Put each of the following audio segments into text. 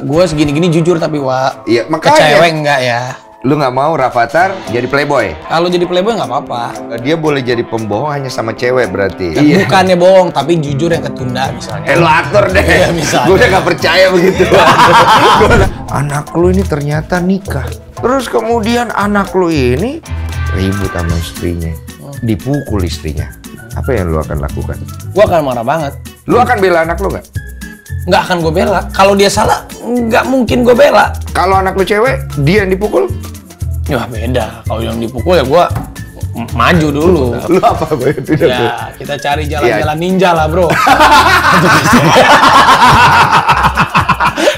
gue segini-gini jujur tapi wa iya, makanya. ke cewek enggak ya lu nggak mau Rafathar jadi playboy? Kalau jadi playboy nggak apa-apa. Eh, dia boleh jadi pembohong hanya sama cewek berarti. Eh, iya. Bukannya bohong, tapi jujur yang ketunda misalnya. Eh lu aktor deh. Iya, misalnya. Gue udah nggak percaya begitu. anak lu ini ternyata nikah. Terus kemudian anak lu ini ribut sama istrinya, hmm. dipukul istrinya. Apa yang lu akan lakukan? Gue akan marah banget. Lu akan bela anak lu nggak? nggak akan gue bela. Kalau dia salah, nggak mungkin gue bela. Kalau anak lu cewek, dia yang dipukul? Ya beda. Kalau yang dipukul ya gue maju dulu. Lu apa gue itu? Ya kita cari iya. jalan-jalan ya. ninja lah bro.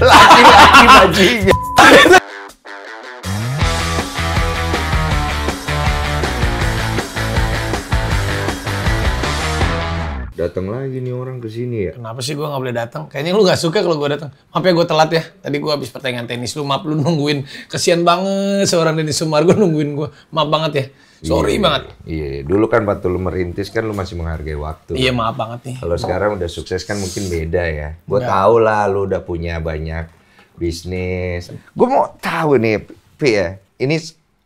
Laki-laki bajinya. datang lagi nih orang ke sini ya. Kenapa sih gue nggak boleh datang? Kayaknya lu nggak suka kalau gue datang. Maaf ya gue telat ya. Tadi gue habis pertandingan tenis lu, maaf lu nungguin. Kesian banget seorang Denis Sumargo nungguin gue. Maaf banget ya. Sorry iya, banget. Iya, iya, dulu kan waktu lu merintis kan lu masih menghargai waktu. Iya, maaf banget nih. Kalau sekarang udah sukses kan mungkin beda ya. Gue iya. tau lah lu udah punya banyak bisnis. Gue mau tahu nih, P ya. Ini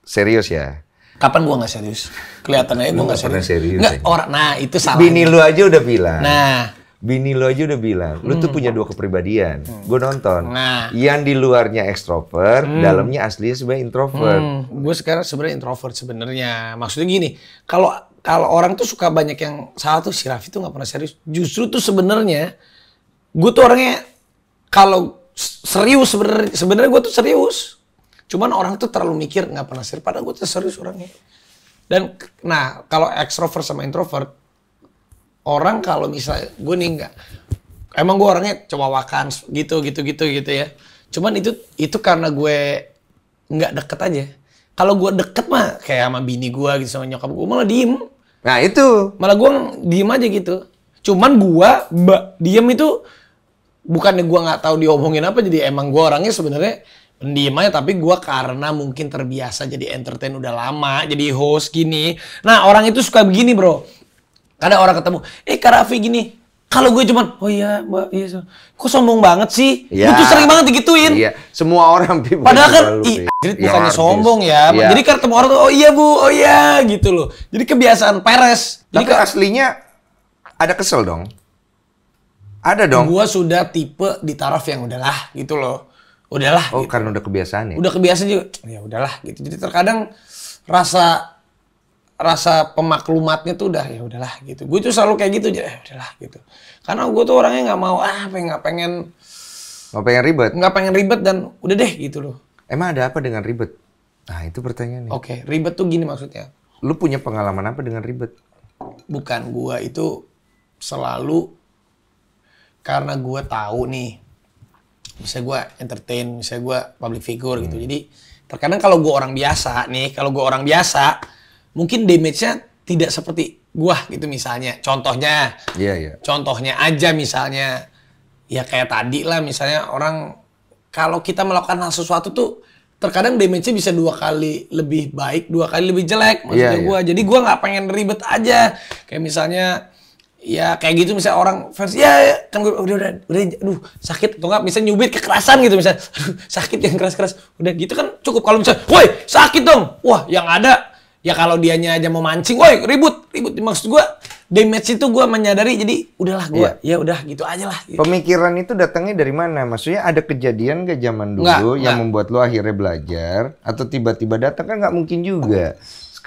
serius ya kapan gua nggak serius? Kelihatan aja gua nggak serius. serius nggak ya? orang. Nah itu salah. Bini lu aja udah bilang. Nah. Bini lu aja udah bilang, lu hmm. tuh punya dua kepribadian. Hmm. Gue nonton. Nah. Yang di luarnya ekstrovert, hmm. dalamnya aslinya sebenarnya introvert. Hmm. Gue sekarang sebenarnya introvert sebenarnya. Maksudnya gini, kalau kalau orang tuh suka banyak yang salah tuh si Raffi tuh nggak pernah serius. Justru tuh sebenarnya gue tuh orangnya kalau serius sebenarnya sebenarnya gue tuh serius Cuman orang tuh terlalu mikir nggak pernah serius. Padahal gue tuh serius orangnya. Dan nah kalau extrovert sama introvert orang kalau misalnya gue nih nggak emang gue orangnya coba wakan gitu gitu gitu gitu ya. Cuman itu itu karena gue nggak deket aja. Kalau gue deket mah kayak sama bini gue gitu sama nyokap gue malah diem. Nah itu. Malah gue diem aja gitu. Cuman gue mbak diem itu bukannya gue nggak tahu diomongin apa jadi emang gue orangnya sebenarnya pendiam aja tapi gue karena mungkin terbiasa jadi entertain udah lama jadi host gini nah orang itu suka begini bro kadang orang ketemu eh Karafi gini kalau gue cuman oh iya mbak iya so. kok sombong banget sih ya. gue tuh sering banget digituin iya semua orang padahal kan jadi ya, bukannya artis. sombong ya, ya. jadi kan ketemu orang tuh oh iya bu oh iya gitu loh jadi kebiasaan peres tapi jadi, aslinya ada kesel dong ada dong gue sudah tipe di taraf yang udahlah gitu loh udahlah. Oh, gitu. karena udah kebiasaan ya. Udah kebiasaan juga. Ya udahlah gitu. Jadi terkadang rasa rasa pemaklumatnya tuh udah ya udahlah gitu. Gue tuh selalu kayak gitu jadi ya udahlah gitu. Karena gue tuh orangnya nggak mau ah pengen ya, nggak pengen nggak pengen ribet. Nggak pengen ribet dan udah deh gitu loh. Emang ada apa dengan ribet? Nah itu pertanyaannya. Oke, okay, ribet tuh gini maksudnya. Lu punya pengalaman apa dengan ribet? Bukan, gue itu selalu karena gue tahu nih misalnya gue entertain misalnya gue public figure gitu. hmm. gitu jadi terkadang kalau gue orang biasa nih kalau gue orang biasa mungkin damage-nya tidak seperti gue gitu misalnya contohnya yeah, yeah. contohnya aja misalnya ya kayak tadi lah misalnya orang kalau kita melakukan hal sesuatu tuh terkadang damage-nya bisa dua kali lebih baik, dua kali lebih jelek maksudnya yeah, iya. gue. Jadi gue nggak pengen ribet aja. Kayak misalnya ya kayak gitu misalnya orang fans ya, ya. kan gue udah udah udah aduh sakit atau enggak misalnya nyubit kekerasan gitu misalnya aduh, sakit yang keras-keras udah gitu kan cukup kalau misalnya woi sakit dong wah yang ada ya kalau dianya aja mau mancing woi ribut ribut maksud gue damage itu gue menyadari jadi udahlah gue iya. ya udah gitu aja lah gitu. pemikiran itu datangnya dari mana maksudnya ada kejadian gak zaman dulu enggak, yang enggak. membuat lo akhirnya belajar atau tiba-tiba datang kan nggak mungkin juga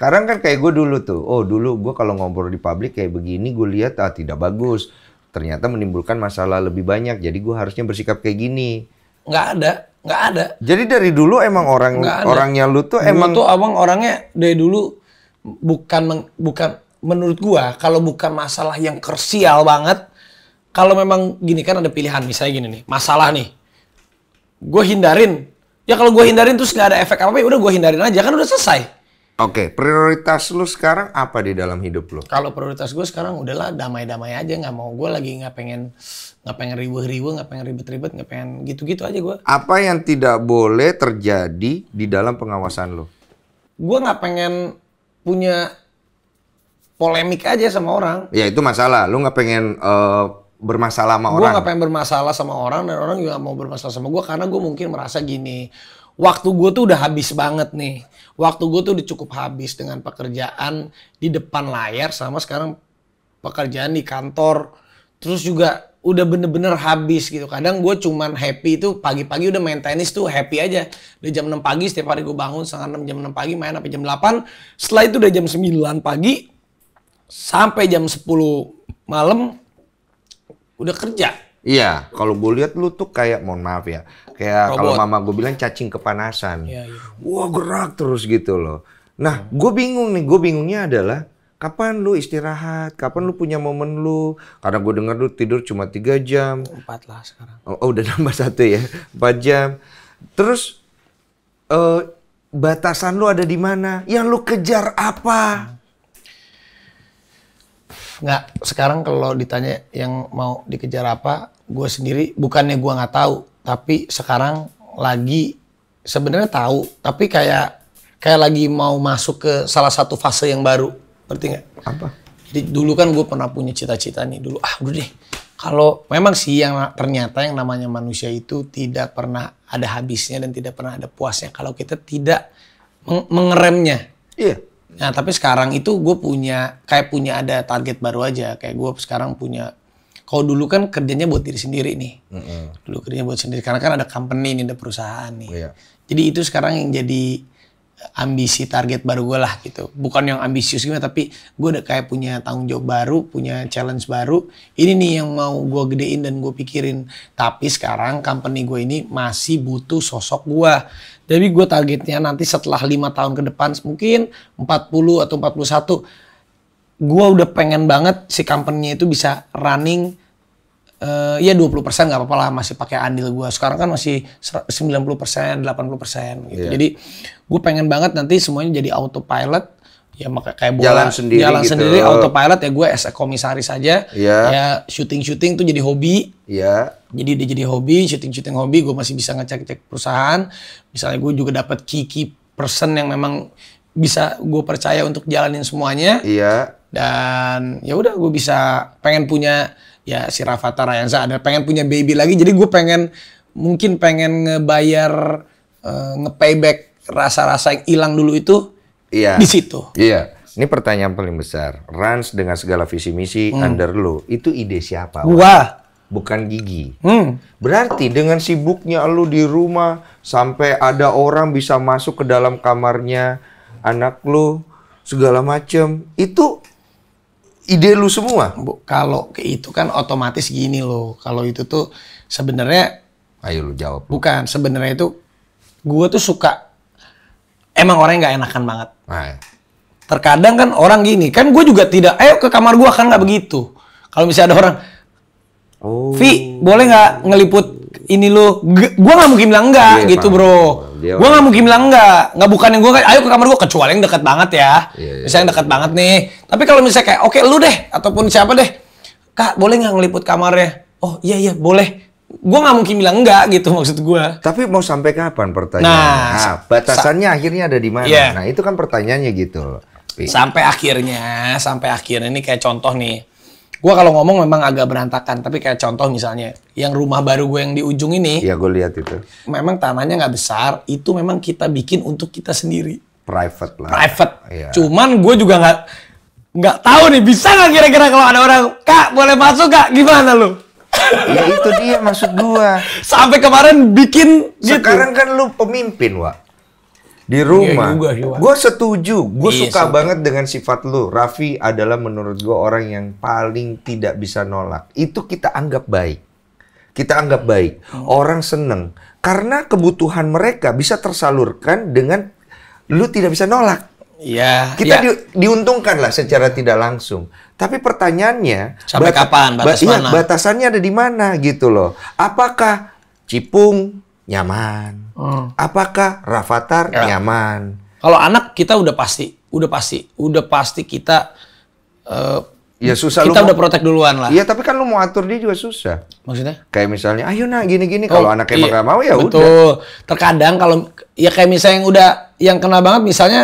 sekarang kan kayak gue dulu tuh. Oh dulu gue kalau ngobrol di publik kayak begini gue lihat ah tidak bagus. Ternyata menimbulkan masalah lebih banyak. Jadi gue harusnya bersikap kayak gini. Nggak ada, nggak ada. Jadi dari dulu emang orang orangnya lu tuh dulu emang tuh abang orangnya dari dulu bukan meng, bukan menurut gue kalau bukan masalah yang krusial banget kalau memang gini kan ada pilihan misalnya gini nih masalah nih gue hindarin ya kalau gue hindarin terus nggak ada efek apa apa ya udah gue hindarin aja kan udah selesai Oke, okay, prioritas lu sekarang apa di dalam hidup lu? Kalau prioritas gue sekarang udahlah damai-damai aja, nggak mau gue lagi nggak pengen nggak pengen riweh-riweh, nggak pengen ribet-ribet, nggak pengen gitu-gitu aja gue. Apa yang tidak boleh terjadi di dalam pengawasan lu? Gue nggak pengen punya polemik aja sama orang. Ya itu masalah, lu nggak pengen uh, bermasalah sama gua orang. Gue nggak pengen bermasalah sama orang dan orang juga gak mau bermasalah sama gue karena gue mungkin merasa gini waktu gue tuh udah habis banget nih. Waktu gue tuh udah cukup habis dengan pekerjaan di depan layar sama sekarang pekerjaan di kantor. Terus juga udah bener-bener habis gitu. Kadang gue cuman happy itu pagi-pagi udah main tenis tuh happy aja. Udah jam 6 pagi setiap hari gue bangun setengah 6 jam 6 pagi main sampai jam 8. Setelah itu udah jam 9 pagi sampai jam 10 malam udah kerja Iya, kalau gue lihat lu tuh kayak mohon maaf ya, kayak kalau mama gue bilang cacing kepanasan. Iya, iya. Wah gerak terus gitu loh. Nah, gue bingung nih, gue bingungnya adalah kapan lu istirahat, kapan lu punya momen lu. Karena gue dengar lu tidur cuma tiga jam. Empat lah sekarang. Oh, oh udah nambah satu ya, empat jam. Terus uh, batasan lu ada di mana? Yang lu kejar apa? Hmm nggak sekarang kalau ditanya yang mau dikejar apa gue sendiri bukannya gue nggak tahu tapi sekarang lagi sebenarnya tahu tapi kayak kayak lagi mau masuk ke salah satu fase yang baru berarti nggak apa jadi dulu kan gue pernah punya cita-cita nih dulu ah udah deh kalau memang sih yang ternyata yang namanya manusia itu tidak pernah ada habisnya dan tidak pernah ada puasnya kalau kita tidak meng mengeremnya iya Nah tapi sekarang itu gue punya kayak punya ada target baru aja. Kayak gue sekarang punya. Kalau dulu kan kerjanya buat diri sendiri nih. Mm -hmm. Dulu kerjanya buat sendiri karena kan ada company nih, ada perusahaan nih. Yeah. Jadi itu sekarang yang jadi ambisi target baru gue lah gitu. Bukan yang ambisius gimana tapi gue udah kayak punya tanggung jawab baru, punya challenge baru. Ini nih yang mau gue gedein dan gue pikirin. Tapi sekarang company gue ini masih butuh sosok gue. Jadi gue targetnya nanti setelah lima tahun ke depan mungkin 40 atau 41 gue udah pengen banget si company itu bisa running uh, ya 20% nggak apa-apa lah masih pakai andil gue. Sekarang kan masih 90%, delapan puluh persen. Gitu. Iya. Jadi gue pengen banget nanti semuanya jadi autopilot ya maka kayak bola jalan sendiri jalan gitu. sendiri autopilot ya gue as a komisaris aja yeah. ya syuting syuting tuh jadi hobi yeah. jadi dia jadi hobi syuting syuting hobi gue masih bisa ngecek cek perusahaan misalnya gue juga dapat kiki person yang memang bisa gue percaya untuk jalanin semuanya yeah. dan ya udah gue bisa pengen punya ya si Rafathar Rayansa ada pengen punya baby lagi jadi gue pengen mungkin pengen ngebayar uh, eh, ngepayback rasa-rasa yang hilang dulu itu iya. di situ iya ini pertanyaan paling besar Rans dengan segala visi misi hmm. under lo itu ide siapa gua bukan gigi. Hmm. Berarti dengan sibuknya lo di rumah sampai ada orang bisa masuk ke dalam kamarnya anak lo segala macem itu ide lu semua? Bu, kalau itu kan otomatis gini loh. Kalau itu tuh sebenarnya ayo lu jawab. Lu. Bukan, sebenarnya itu gue tuh suka emang orangnya nggak enakan banget. Nah. Ya. Terkadang kan orang gini, kan gue juga tidak, ayo ke kamar gue kan nggak begitu. Kalau misalnya ada orang, oh. Vi, boleh nggak ngeliput ini lu? Gue nggak mungkin bilang enggak yeah, gitu paham. bro. Iya, dia gue nggak mungkin bilang enggak nggak bukan yang gue ayo ke kamar gue kecuali yang dekat banget ya iya, iya. misalnya dekat iya. banget nih tapi kalau misalnya kayak oke okay, lu deh ataupun siapa deh kak boleh nggak ngeliput kamarnya oh iya iya boleh gue nggak mungkin bilang enggak gitu maksud gue. Tapi mau sampai kapan pertanyaan? Nah, nah batasannya akhirnya ada di mana? Yeah. Nah itu kan pertanyaannya gitu. Sampai akhirnya, sampai akhirnya ini kayak contoh nih. Gue kalau ngomong memang agak berantakan, tapi kayak contoh misalnya, yang rumah baru gue yang di ujung ini. Iya, gue lihat itu. Memang tanahnya nggak besar, itu memang kita bikin untuk kita sendiri. Private lah. Private. ya. Cuman gue juga nggak nggak tahu nih bisa nggak kira-kira kalau ada orang kak boleh masuk kak gimana lu? ya itu dia maksud gua. Sampai kemarin bikin. Gitu. Sekarang gitu. kan lu pemimpin, Wak di rumah. Iya gue setuju, gue iya, suka banget dengan sifat lu. Raffi adalah menurut gue orang yang paling tidak bisa nolak. Itu kita anggap baik. Kita anggap baik. Hmm. Orang seneng karena kebutuhan mereka bisa tersalurkan dengan lu tidak bisa nolak. Iya. Kita ya. Di, diuntungkan lah secara tidak langsung. Tapi pertanyaannya sampai bata, kapan batas ba, iya, mana? Iya, batasannya ada di mana gitu loh. Apakah Cipung, nyaman. Hmm. Apakah Rafathar ya. nyaman? Kalau anak kita udah pasti, udah pasti, udah pasti kita uh, ya susah kita udah mau, protek duluan lah. Iya, tapi kan lu mau atur dia juga susah. Maksudnya? Kayak misalnya, ayo nak gini-gini oh, kalau anaknya iya, gak mau ya betul. udah. Terkadang kalau ya kayak misalnya yang udah yang kena banget misalnya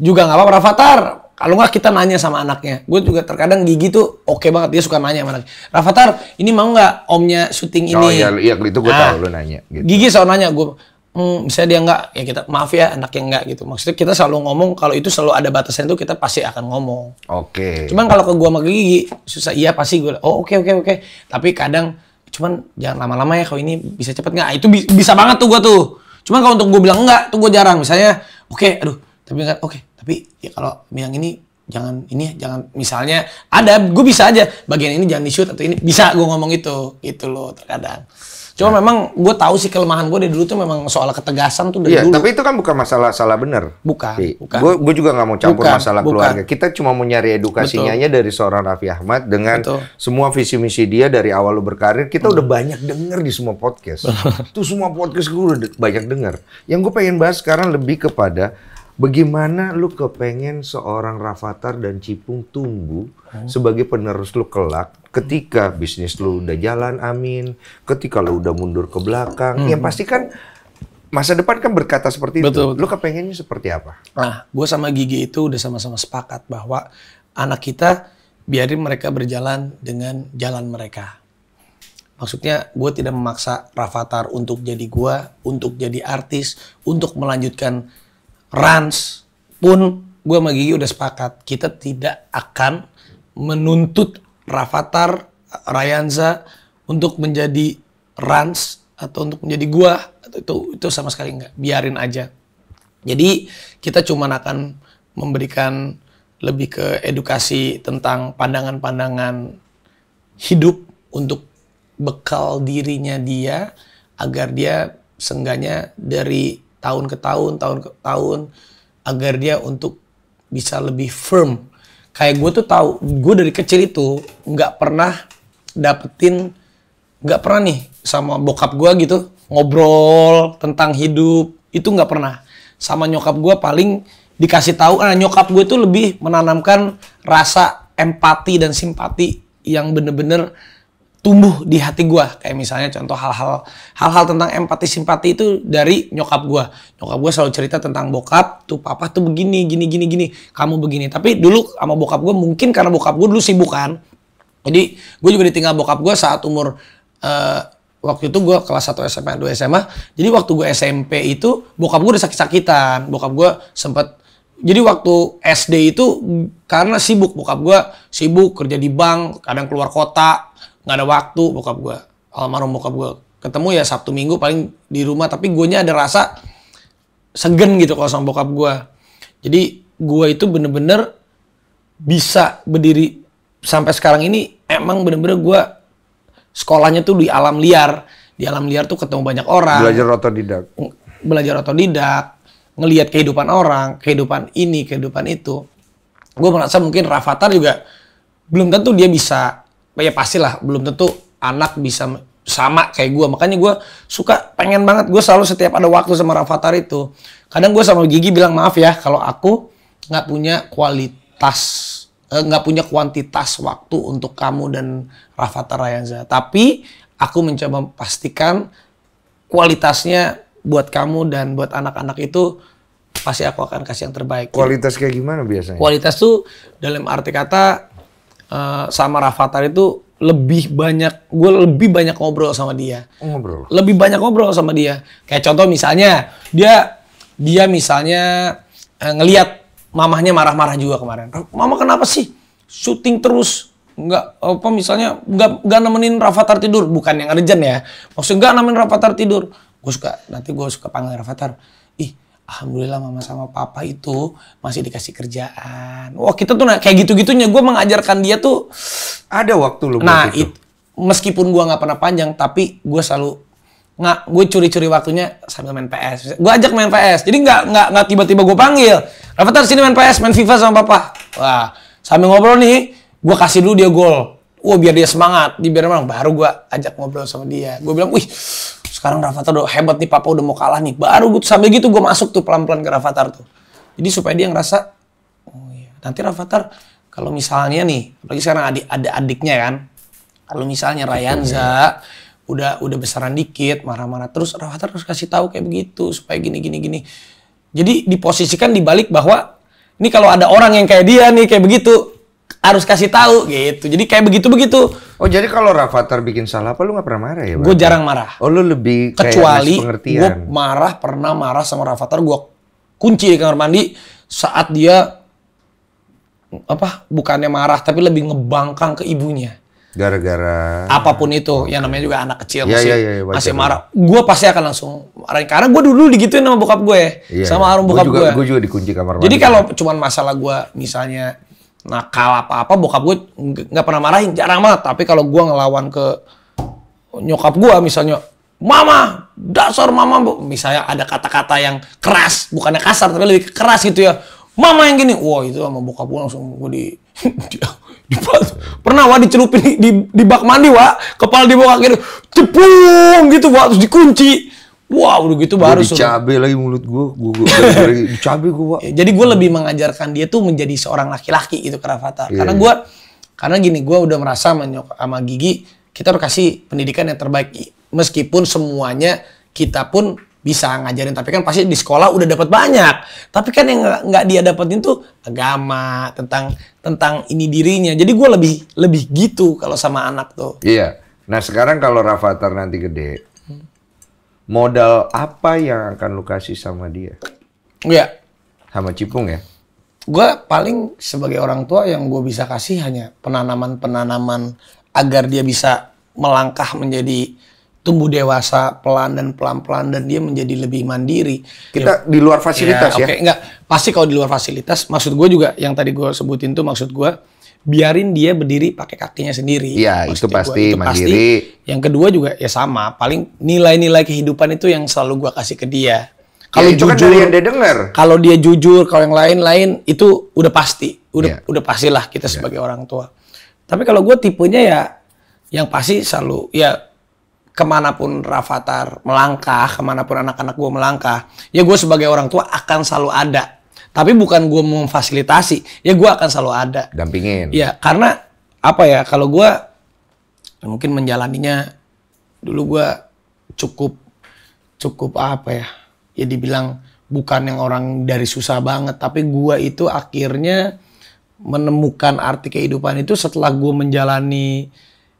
juga nggak apa-apa Rafathar kalau nggak kita nanya sama anaknya. Gue juga terkadang Gigi tuh oke okay banget dia suka nanya sama anaknya. Rafathar, ini mau nggak omnya syuting oh, ini? Oh iya, iya itu gue nah, tahu ah. lu nanya. Gitu. Gigi selalu nanya gue. Hmm, misalnya dia nggak, ya kita maaf ya anaknya nggak gitu. Maksudnya kita selalu ngomong kalau itu selalu ada batasan itu kita pasti akan ngomong. Oke. Okay. Cuman kalau ke gua sama Gigi susah iya pasti gue. Oh oke okay, oke okay, oke. Okay. Tapi kadang cuman jangan lama-lama ya kalau ini bisa cepet nggak? Itu bi bisa banget tuh gua tuh. Cuman kalau untuk gue bilang enggak, tuh gue jarang. Misalnya, oke, okay, aduh, tapi kan oke okay, tapi ya kalau yang ini jangan ini ya jangan misalnya ada gue bisa aja bagian ini jangan di shoot atau ini bisa gue ngomong itu gitu loh terkadang cuma nah. memang gue tahu sih kelemahan gue dari dulu tuh memang soal ketegasan tuh dari ya, dulu tapi itu kan bukan masalah salah benar bukan, iya. bukan. gue juga nggak mau campur bukan, masalah bukan. keluarga kita cuma mau nyari edukasinya aja dari seorang Raffi Ahmad dengan Betul. semua visi misi dia dari awal lo berkarir kita hmm. udah banyak denger di semua podcast tuh semua podcast gue udah banyak denger yang gue pengen bahas sekarang lebih kepada Bagaimana lu kepengen seorang Rafathar dan Cipung tumbuh hmm. sebagai penerus lu kelak ketika bisnis lu udah jalan, amin. Ketika lu udah mundur ke belakang, hmm. ya pasti kan masa depan kan berkata seperti betul, itu. Betul. Lu kepengennya seperti apa? Nah, gue sama Gigi itu udah sama-sama sepakat bahwa anak kita biarin mereka berjalan dengan jalan mereka. Maksudnya gue tidak memaksa Rafathar untuk jadi gue, untuk jadi artis, untuk melanjutkan Rans pun gue sama Gigi udah sepakat kita tidak akan menuntut Rafathar Ryanza untuk menjadi Rans atau untuk menjadi gua itu itu sama sekali nggak biarin aja jadi kita cuma akan memberikan lebih ke edukasi tentang pandangan-pandangan hidup untuk bekal dirinya dia agar dia sengganya dari tahun ke tahun, tahun ke tahun agar dia untuk bisa lebih firm. Kayak gue tuh tahu, gue dari kecil itu nggak pernah dapetin, nggak pernah nih sama bokap gue gitu ngobrol tentang hidup itu nggak pernah. Sama nyokap gue paling dikasih tahu, nah nyokap gue tuh lebih menanamkan rasa empati dan simpati yang bener-bener tumbuh di hati gue kayak misalnya contoh hal-hal hal-hal tentang empati simpati itu dari nyokap gue nyokap gue selalu cerita tentang bokap tuh papa tuh begini gini gini gini kamu begini tapi dulu sama bokap gue mungkin karena bokap gue dulu sibuk kan jadi gue juga ditinggal bokap gue saat umur uh, waktu itu gue kelas 1 SMA 2 SMA jadi waktu gue SMP itu bokap gue udah sakit-sakitan bokap gue sempet jadi waktu SD itu karena sibuk bokap gue sibuk kerja di bank kadang keluar kota nggak ada waktu bokap gue almarhum bokap gue ketemu ya sabtu minggu paling di rumah tapi gue nya ada rasa segen gitu kalau sama bokap gue jadi gue itu bener-bener bisa berdiri sampai sekarang ini emang bener-bener gue sekolahnya tuh di alam liar di alam liar tuh ketemu banyak orang belajar otodidak belajar otodidak ngelihat kehidupan orang kehidupan ini kehidupan itu gue merasa mungkin Rafathar juga belum tentu dia bisa ya pastilah belum tentu anak bisa sama kayak gue makanya gue suka pengen banget gue selalu setiap ada waktu sama Rafathar itu kadang gue sama Gigi bilang maaf ya kalau aku nggak punya kualitas eh, nggak eh, punya kuantitas waktu untuk kamu dan Rafathar Rayanza tapi aku mencoba pastikan kualitasnya buat kamu dan buat anak-anak itu pasti aku akan kasih yang terbaik. Kualitas kayak gimana biasanya? Kualitas tuh dalam arti kata uh, sama Rafathar itu lebih banyak gue lebih banyak ngobrol sama dia oh, ngobrol lebih banyak ngobrol sama dia kayak contoh misalnya dia dia misalnya uh, ngelihat mamahnya marah-marah juga kemarin eh, mama kenapa sih syuting terus nggak apa misalnya nggak nggak nemenin Rafathar tidur bukan yang urgent ya maksudnya nggak nemenin Rafathar tidur gue suka nanti gue suka panggil Rafathar alhamdulillah mama sama papa itu masih dikasih kerjaan. Wah kita tuh nah, kayak gitu-gitunya gue mengajarkan dia tuh ada waktu loh. Nah itu. It, meskipun gue gak pernah panjang tapi gue selalu nggak gue curi-curi waktunya sambil main PS. Gue ajak main PS. Jadi nggak nggak nggak tiba-tiba gue panggil. Rafathar sini main PS, main FIFA sama papa. Wah sambil ngobrol nih gue kasih dulu dia gol. Wah biar dia semangat, dia biar memang Baru gue ajak ngobrol sama dia. Gue bilang, wih sekarang Ravatar udah hebat nih papa udah mau kalah nih baru gue sambil gitu gue masuk tuh pelan-pelan ke Ravatar tuh jadi supaya dia ngerasa oh iya nanti Ravatar kalau misalnya nih apalagi sekarang adik ada adiknya kan kalau misalnya Rayanza iya. udah udah besaran dikit marah-marah terus Ravatar harus kasih tahu kayak begitu supaya gini gini gini jadi diposisikan dibalik bahwa ini kalau ada orang yang kayak dia nih kayak begitu harus kasih tahu gitu. Jadi kayak begitu begitu. Oh jadi kalau Rafathar bikin salah apa lu nggak pernah marah ya? Gue jarang marah. Oh lu lebih kecuali gue marah pernah marah sama Rafathar gue kunci di kamar mandi saat dia apa bukannya marah tapi lebih ngebangkang ke ibunya. Gara-gara apapun itu oh, yang namanya juga anak kecil ya, masih ya, ya, ya, masih marah. Gue pasti akan langsung marah karena gue dulu digituin sama bokap gue ya, iya, sama iya. arum bokap gue. Gue juga dikunci kamar mandi. Jadi kalau cuman masalah gue misalnya nakal apa-apa bokap gue nggak pernah marahin jarang banget tapi kalau gue ngelawan ke nyokap gue misalnya mama dasar mama misalnya ada kata-kata yang keras bukannya kasar tapi lebih keras gitu ya mama yang gini wah itu sama bokap gue langsung gue di, di, pernah wah dicelupin di, di, di bak mandi wah kepala di bawah gitu cepung gitu wah terus dikunci Wah, wow, udah gitu baru suruh. Dicabe lagi mulut gua, gua lagi dicabe gue. Ya, jadi gua lebih mengajarkan dia tuh menjadi seorang laki-laki gitu Kravata. Yeah. Karena iya. gue, karena gini gua udah merasa menyok sama Gigi, kita harus kasih pendidikan yang terbaik meskipun semuanya kita pun bisa ngajarin tapi kan pasti di sekolah udah dapat banyak tapi kan yang nggak dia dapetin tuh agama tentang tentang ini dirinya jadi gue lebih lebih gitu kalau sama anak tuh iya nah sekarang kalau Rafathar nanti gede modal apa yang akan lu kasih sama dia? Iya. Sama Cipung ya? Gue paling sebagai orang tua yang gue bisa kasih hanya penanaman-penanaman agar dia bisa melangkah menjadi tumbuh dewasa pelan dan pelan-pelan dan dia menjadi lebih mandiri. Kita ya, di luar ya, fasilitas ya. ya? Oke, okay, enggak. Pasti kalau di luar fasilitas, maksud gue juga yang tadi gue sebutin tuh maksud gue biarin dia berdiri pakai kakinya sendiri. Iya, itu pasti mandiri. Yang kedua juga ya sama, paling nilai-nilai kehidupan itu yang selalu gua kasih ke dia. Kalau ya, jujur, kan dari yang dia dengar. Kalau dia jujur, kalau yang lain-lain itu udah pasti, udah ya. udah pastilah kita ya. sebagai orang tua. Tapi kalau gua tipenya ya yang pasti selalu ya kemanapun Rafathar melangkah, kemanapun anak-anak gue melangkah, ya gue sebagai orang tua akan selalu ada tapi bukan gue memfasilitasi, ya gue akan selalu ada. Dampingin. Ya karena apa ya kalau gue ya mungkin menjalaninya dulu gue cukup cukup apa ya ya dibilang bukan yang orang dari susah banget tapi gue itu akhirnya menemukan arti kehidupan itu setelah gue menjalani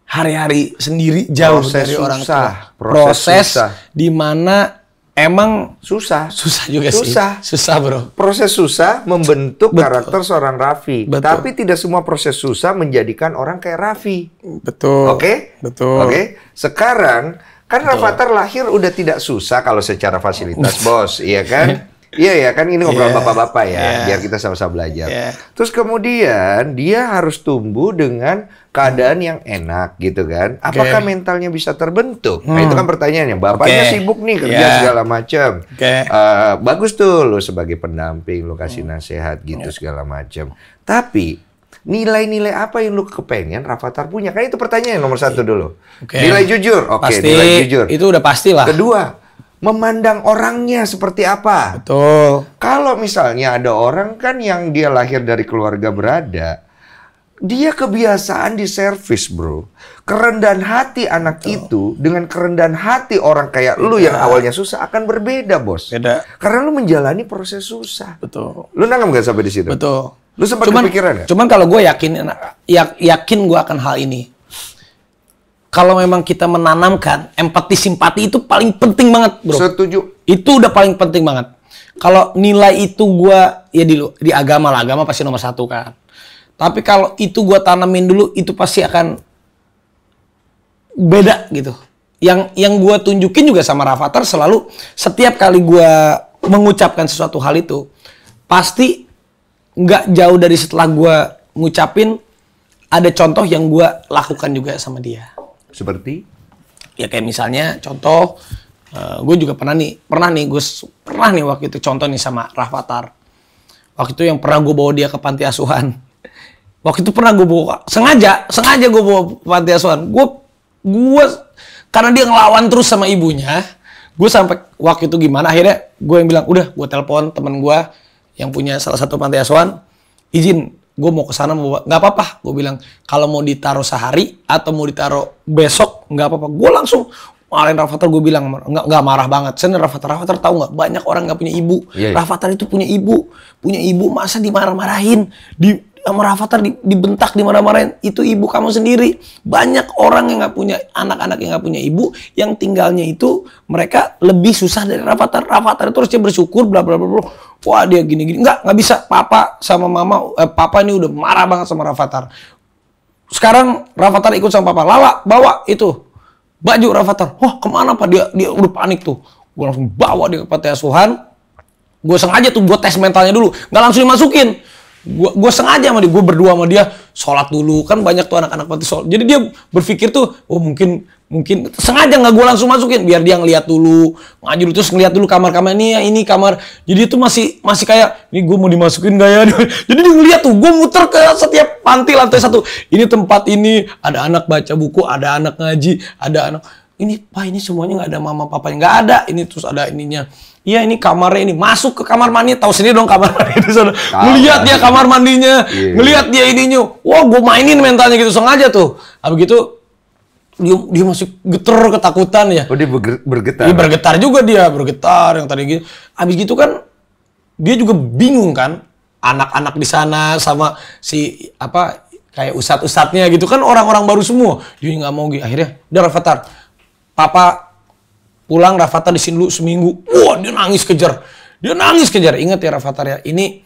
hari-hari sendiri jauh proses dari susah, orang tua proses, proses susah. dimana emang susah. Susah juga susah. sih. Susah, bro. Proses susah membentuk Betul. karakter seorang Raffi. Betul. Tapi tidak semua proses susah menjadikan orang kayak Raffi. Betul. Oke? Okay? Betul. Oke? Okay? Sekarang, kan Rafathar lahir udah tidak susah kalau secara fasilitas, bos. Iya kan? Iya ya kan ini ngobrol iya. bapak-bapak yeah. ya yeah. biar kita sama-sama belajar. Yeah. Terus kemudian dia harus tumbuh dengan keadaan yang enak gitu kan. Apakah okay. mentalnya bisa terbentuk? Nah, hmm. Nah itu kan pertanyaannya. Bapaknya okay. sibuk nih kerja yeah. segala macam. Okay. Uh, eh, bagus tuh lo sebagai pendamping, lo kasih hmm. nasihat gitu yeah. segala macam. Tapi nilai-nilai apa yang lu kepengen Rafathar punya? Kan itu pertanyaan nomor satu dulu. Okay. Nilai jujur, oke. Okay, nilai jujur. Itu udah pasti lah. Kedua, memandang orangnya seperti apa. Betul. Kalau misalnya ada orang kan yang dia lahir dari keluarga berada, dia kebiasaan di service, bro. Kerendahan hati anak Betul. itu dengan kerendahan hati orang kayak Beda. lu yang awalnya susah akan berbeda, bos. Beda. Karena lu menjalani proses susah. Betul. Lu nanggung gak sampai di situ? Betul. Lu sempat cuman, kepikiran gak? Cuman kalau gue yakin, yak, yakin gue akan hal ini kalau memang kita menanamkan empati simpati itu paling penting banget, Bro. Setuju. Itu udah paling penting banget. Kalau nilai itu gua ya di di agama lah, agama pasti nomor satu kan. Tapi kalau itu gua tanamin dulu itu pasti akan beda gitu. Yang yang gua tunjukin juga sama Rafathar selalu setiap kali gua mengucapkan sesuatu hal itu pasti nggak jauh dari setelah gua ngucapin ada contoh yang gua lakukan juga sama dia seperti? Ya kayak misalnya contoh, uh, eh, gue juga pernah nih, pernah nih, gue pernah nih waktu itu contoh nih sama Rafathar. Waktu itu yang pernah gue bawa dia ke panti asuhan. Waktu itu pernah gue bawa, sengaja, sengaja gue bawa ke panti asuhan. Gue, gue, karena dia ngelawan terus sama ibunya, gue sampai waktu itu gimana akhirnya gue yang bilang udah gue telepon temen gue yang punya salah satu panti asuhan izin gue mau ke sana mau nggak apa-apa gue bilang kalau mau ditaruh sehari atau mau ditaruh besok nggak apa-apa gue langsung Alain Rafathar gue bilang nggak nggak marah banget. Sen Rafathar Rafathar tahu nggak banyak orang nggak punya ibu. Yeah. Iya. Rafathar itu punya ibu, punya ibu masa dimarah-marahin, di sama Rafathar dibentak dimarah-marahin itu ibu kamu sendiri. Banyak orang yang nggak punya anak-anak yang nggak punya ibu yang tinggalnya itu mereka lebih susah dari Rafathar. Rafathar itu harusnya bersyukur bla bla bla bla wah dia gini-gini. Enggak, nggak bisa. Papa sama mama, eh, papa ini udah marah banget sama Rafathar. Sekarang Rafathar ikut sama papa. Lala, bawa itu. Baju Rafathar. Wah, kemana Pak? Dia, dia udah panik tuh. Gue langsung bawa dia ke pantai asuhan. Gue sengaja tuh gue tes mentalnya dulu. Nggak langsung dimasukin. Gue gue sengaja sama dia, gue berdua sama dia sholat dulu kan banyak tuh anak-anak panti sholat. Jadi dia berpikir tuh, oh mungkin mungkin sengaja nggak gue langsung masukin biar dia ngeliat dulu ngaji dulu terus ngeliat dulu kamar-kamar ini ya ini kamar jadi itu masih masih kayak ini gue mau dimasukin gak ya jadi dia ngeliat tuh gue muter ke setiap panti lantai satu ini tempat ini ada anak baca buku ada anak ngaji ada anak ini pak ini semuanya nggak ada mama papanya nggak ada ini terus ada ininya iya ini kamarnya ini masuk ke kamar mandi tahu sendiri dong kamar mandi itu sana melihat dia kamar mandinya yeah. melihat dia ininya wah gue mainin mentalnya gitu sengaja tuh habis gitu dia, dia masih geter ketakutan ya oh dia bergetar dia bergetar juga dia bergetar yang tadi gitu habis gitu kan dia juga bingung kan anak-anak di sana sama si apa kayak ustad-ustadnya gitu kan orang-orang baru semua dia nggak mau gitu akhirnya udah Rafathar papa pulang Rafathar di sini dulu seminggu. Wah, dia nangis kejar. Dia nangis kejar. Ingat ya Rafathar ya, ini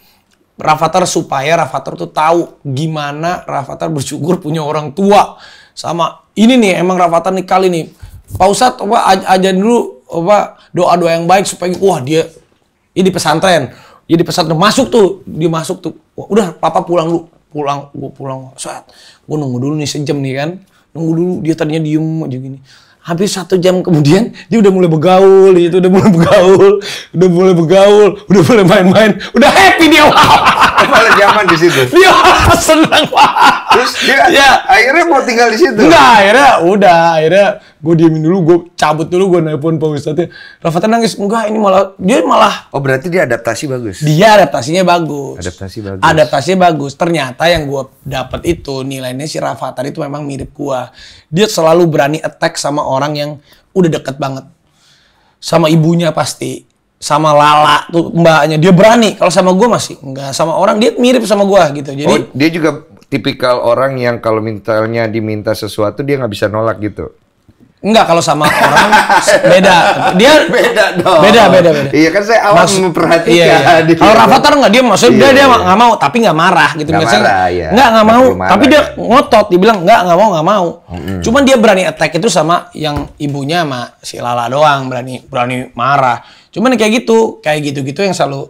Rafathar supaya Rafathar tuh tahu gimana Rafathar bersyukur punya orang tua. Sama ini nih emang Rafathar nih kali nih. pausat, Ustadz, apa aja dulu apa doa-doa yang baik supaya wah dia ini di pesantren. Jadi pesantren masuk tuh, dia masuk tuh. Wah, udah papa pulang lu, Pulang, gua pulang. Saat gua nunggu dulu nih sejam nih kan. Nunggu dulu dia tadinya diem aja gini habis satu jam kemudian dia udah mulai bergaul itu udah mulai bergaul udah mulai bergaul udah mulai main-main udah happy dia malah nyaman di situ. Dia senang banget. Terus dia ya. akhirnya mau tinggal di situ. Enggak, akhirnya udah, akhirnya gue diemin dulu, gue cabut dulu, gue nelpon pak ustadz. Rafatan nangis enggak, ini malah dia malah. Oh berarti dia adaptasi bagus. Dia adaptasinya bagus. Adaptasi bagus. Adaptasi bagus. Ternyata yang gue dapat itu nilainya si Rafa tadi itu memang mirip gue. Dia selalu berani attack sama orang yang udah deket banget sama ibunya pasti sama Lala tuh mbaknya dia berani kalau sama gue masih nggak sama orang dia mirip sama gue gitu jadi oh, dia juga tipikal orang yang kalau mintanya diminta sesuatu dia nggak bisa nolak gitu Enggak kalau sama orang beda. Dia beda dong. Beda beda beda. Iya kan saya awal memperhatikan. Iya, iya. Kalau tar nggak dia maksudnya iya, dia dia iya. nggak mau tapi nggak marah gitu nggak marah, ya Enggak nggak mau marah, tapi dia kan. ngotot dibilang enggak nggak mau nggak mau. Hmm. Cuman dia berani attack itu sama yang ibunya sama si Lala doang berani berani marah Cuman kayak gitu, kayak gitu-gitu yang selalu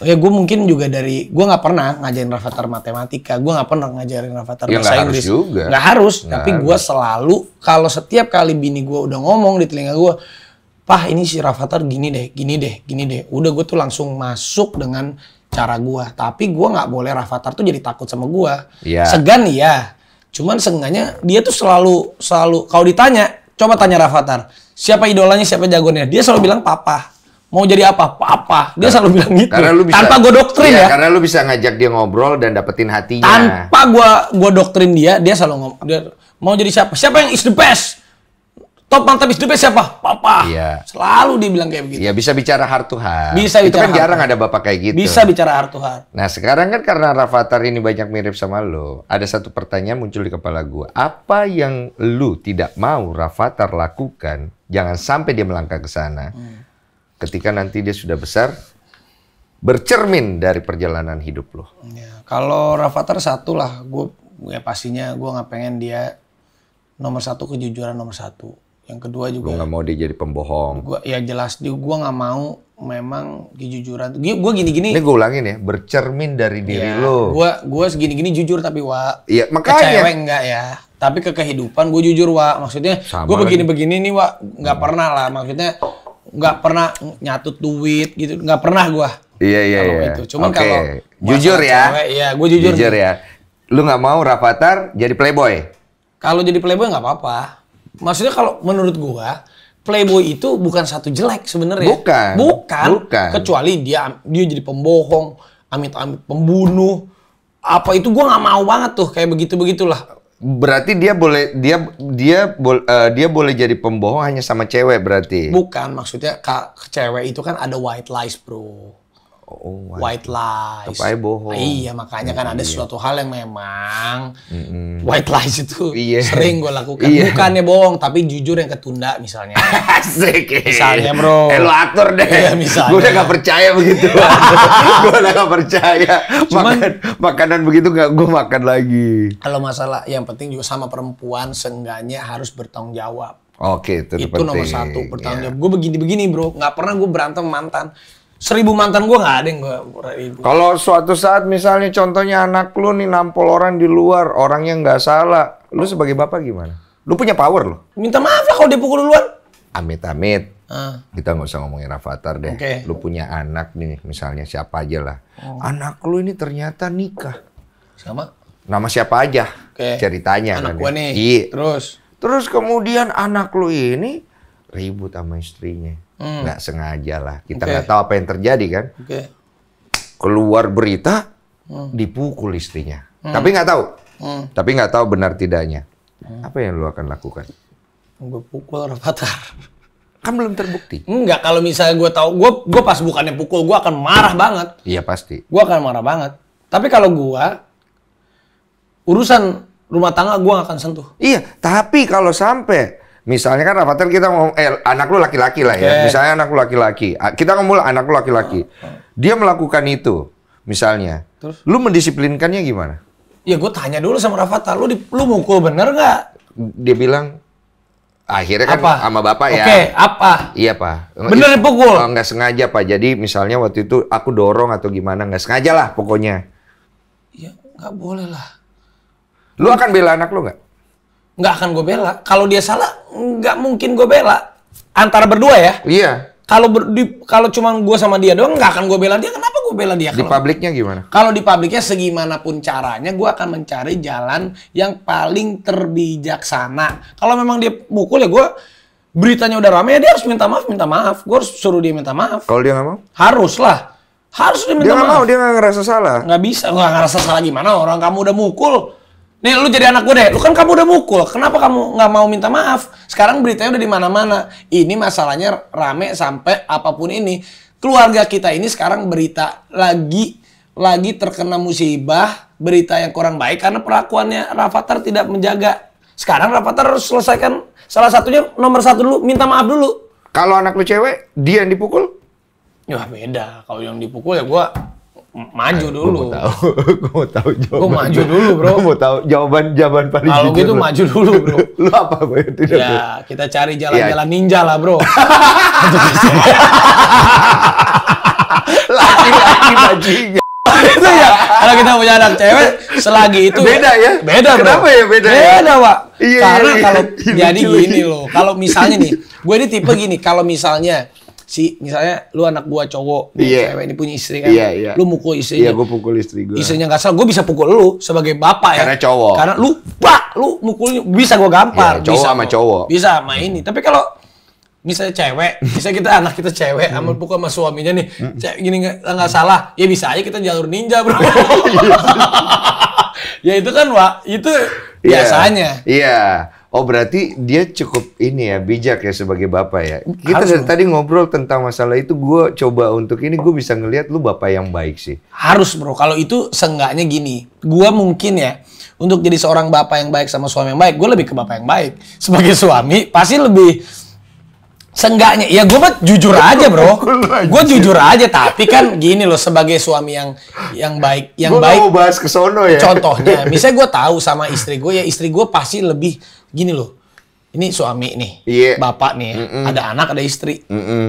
ya gue mungkin juga dari gue nggak pernah ngajarin rafatar matematika gue nggak pernah ngajarin rafatar ya, bahasa ya, Inggris nggak harus gak tapi gue selalu kalau setiap kali bini gue udah ngomong di telinga gue pah ini si rafatar gini deh gini deh gini deh udah gue tuh langsung masuk dengan cara gue tapi gue nggak boleh rafatar tuh jadi takut sama gue ya. segan ya, cuman seenggaknya dia tuh selalu selalu kau ditanya coba tanya rafatar, siapa idolanya siapa jagonya, dia selalu bilang papa mau jadi apa? apa? Dia selalu bilang gitu. Karena lu bisa, tanpa gue doktrin iya, ya. Karena lu bisa ngajak dia ngobrol dan dapetin hatinya. Tanpa gue gua doktrin dia, dia selalu ngomong. Dia, mau jadi siapa? Siapa yang is the best? Top mantap is the best siapa? Papa. Iya. Selalu dia bilang kayak begitu. Iya bisa bicara heart to heart. Bisa Itu kan jarang ada bapak kayak gitu. Bisa bicara heart to heart. Nah sekarang kan karena Rafathar ini banyak mirip sama lo. Ada satu pertanyaan muncul di kepala gue. Apa yang lu tidak mau Rafathar lakukan? Jangan sampai dia melangkah ke sana. Hmm ketika nanti dia sudah besar bercermin dari perjalanan hidup lo. Ya, kalau Rafathar satu lah, gue ya pastinya gue nggak pengen dia nomor satu kejujuran nomor satu. Yang kedua juga. Gue nggak mau dia jadi pembohong. Gua, ya jelas dia gue nggak mau memang kejujuran. Gue gini-gini. Ini gue ulangin ya, bercermin dari diri ya, lo. Gue gue segini-gini jujur tapi wa. Iya makanya. Gue cewek enggak ya. Tapi ke kehidupan gue jujur wa. Maksudnya gue begini-begini nih wa nggak pernah lah. Maksudnya nggak pernah nyatu duit gitu nggak pernah gua iya iya iya itu cuman okay. kalau jujur ya cewek, iya gua jujur jujur ya lu nggak mau rapatar jadi playboy kalau jadi playboy nggak apa-apa maksudnya kalau menurut gua playboy itu bukan satu jelek sebenarnya bukan bukan bukan kecuali dia dia jadi pembohong amit-amit pembunuh apa itu gua nggak mau banget tuh kayak begitu begitulah Berarti dia boleh dia dia bol, uh, dia boleh jadi pembohong hanya sama cewek berarti. Bukan maksudnya kak cewek itu kan ada white lies, Bro oh, white, white lies. Tapi bohong. iya makanya kan ada iya. suatu hal yang memang white lies itu iya. sering gue lakukan. Iya. Bukannya bohong tapi jujur yang ketunda misalnya. Asik. Misalnya bro. Eh, aktor deh. Iya, misalnya. Gue udah gak percaya begitu. Iya. gue udah gak percaya. Cuman, Makan, makanan begitu gak gue makan lagi. Kalau masalah yang penting juga sama perempuan seenggaknya harus bertanggung jawab. Oke, itu, itu nomor satu bertanggung jawab. Gue begini-begini bro, nggak pernah gue berantem mantan seribu mantan gue nggak ada yang gue kalau suatu saat misalnya contohnya anak lu nih nampol orang di luar orang yang nggak salah lu sebagai bapak gimana lu punya power lo minta maaf lah kalau dia pukul duluan amit amit ah. kita nggak usah ngomongin avatar deh okay. lu punya anak nih misalnya siapa aja lah oh. anak lu ini ternyata nikah sama nama siapa aja okay. ceritanya anak kan gue ya. nih iya. terus terus kemudian anak lu ini ribut sama istrinya Hmm. nggak sengaja lah. Kita nggak tahu apa yang terjadi kan. Okay. Keluar berita hmm. dipukul istrinya. Hmm. Tapi nggak tahu. Hmm. Tapi nggak tahu benar tidaknya. Hmm. Apa yang lu akan lakukan? Gue pukul Rafathar. Kan belum terbukti. nggak kalau misalnya gue tahu, gue gue pas bukannya pukul, gue akan marah banget. Iya pasti. Gue akan marah banget. Tapi kalau gue urusan rumah tangga gue akan sentuh. Iya, tapi kalau sampai Misalnya kan Rafathar kita ngomong, eh anak lu laki-laki lah ya. Okay. Misalnya anak lu laki-laki. Kita ngomong anak lu laki-laki. Oh, oh. Dia melakukan itu misalnya. Terus? Lu mendisiplinkannya gimana? Ya gue tanya dulu sama Rafathar, lu, di, lu mukul bener gak? Dia bilang, akhirnya kan apa? sama bapak ya. Oke, okay, apa? Iya, Pak. Bener dipukul? Oh, gak sengaja, Pak. Jadi misalnya waktu itu aku dorong atau gimana, gak sengaja lah pokoknya. Ya, nggak boleh lah. Lu akan bela anak lu gak? nggak akan gue bela. Kalau dia salah, nggak mungkin gue bela. Antara berdua ya. Iya. Kalau kalau cuma gue sama dia doang, nggak akan gue bela dia. Kenapa gue bela dia? Di kalo, publiknya gimana? Kalau di publiknya segimanapun caranya, gue akan mencari jalan yang paling terbijaksana. Kalau memang dia mukul ya gue beritanya udah rame ya dia harus minta maaf, minta maaf. Gue harus suruh dia minta maaf. Kalau dia nggak mau? Harus lah. Harus dia minta dia maaf. Dia nggak mau, dia nggak ngerasa salah. Nggak bisa, nggak ngerasa salah gimana? Orang kamu udah mukul, Nih lu jadi anak gue deh, lu kan kamu udah mukul, kenapa kamu nggak mau minta maaf? Sekarang beritanya udah di mana-mana. Ini masalahnya rame sampai apapun ini. Keluarga kita ini sekarang berita lagi lagi terkena musibah, berita yang kurang baik karena perlakuannya Rafathar tidak menjaga. Sekarang Rafathar harus selesaikan salah satunya nomor satu dulu, minta maaf dulu. Kalau anak lu cewek, dia yang dipukul? Ya beda. Kalau yang dipukul ya gue maju dulu. Gue mau tahu, gue mau tahu jawaban. Gue maju dulu, bro. Gue mau tahu jawaban jawaban paling Kalau gitu bro. maju dulu, bro. lu apa gue itu? Ya, kita cari ya. jalan-jalan ya. ninja lah, bro. Laki-laki bajingan. itu ya. Kalau kita punya anak cewek, selagi itu beda ya. Beda, bro. Kenapa ya beda? Ya? Beda, ya? Pak. Iya, Karena iya, kalau iya. jadi gini iya. loh. Kalau misalnya nih, gue ini tipe gini, kalau misalnya si misalnya lu anak gua cowok, nih, yeah. cewek ini punya istri kan. Yeah, yeah. Lu mukul istrinya. Iya, yeah, gua pukul istri gua. Istrinya gak salah, gua bisa pukul lu sebagai bapak ya. Karena cowok. Karena lu bak, lu mukulnya bisa gua gampar. Yeah, cowok bisa sama gua, cowok. Bisa sama ini. Tapi kalau misalnya cewek, bisa kita anak kita cewek, sama hmm. pukul sama suaminya nih, hmm. cewek gini gak salah, ya bisa aja kita jalur ninja bro. Iya. ya itu kan wa, itu iya. biasanya. Iya. Yeah. Oh berarti dia cukup ini ya bijak ya sebagai bapak ya. Kita harus dari tadi ngobrol tentang masalah itu, gue coba untuk ini gue bisa ngelihat lu bapak yang baik sih. Harus bro, kalau itu seenggaknya gini, gue mungkin ya untuk jadi seorang bapak yang baik sama suami yang baik, gue lebih ke bapak yang baik. Sebagai suami pasti lebih Seenggaknya, ya gue mah jujur aja bro, gue jujur aja. Tapi kan gini loh sebagai suami yang yang baik, yang gua baik. Mau bahas ke sono ya. Contohnya, misalnya gue tahu sama istri gue ya istri gue pasti lebih gini loh. Ini suami nih, yeah. bapak nih, ya. mm -mm. ada anak ada istri. Mm -mm.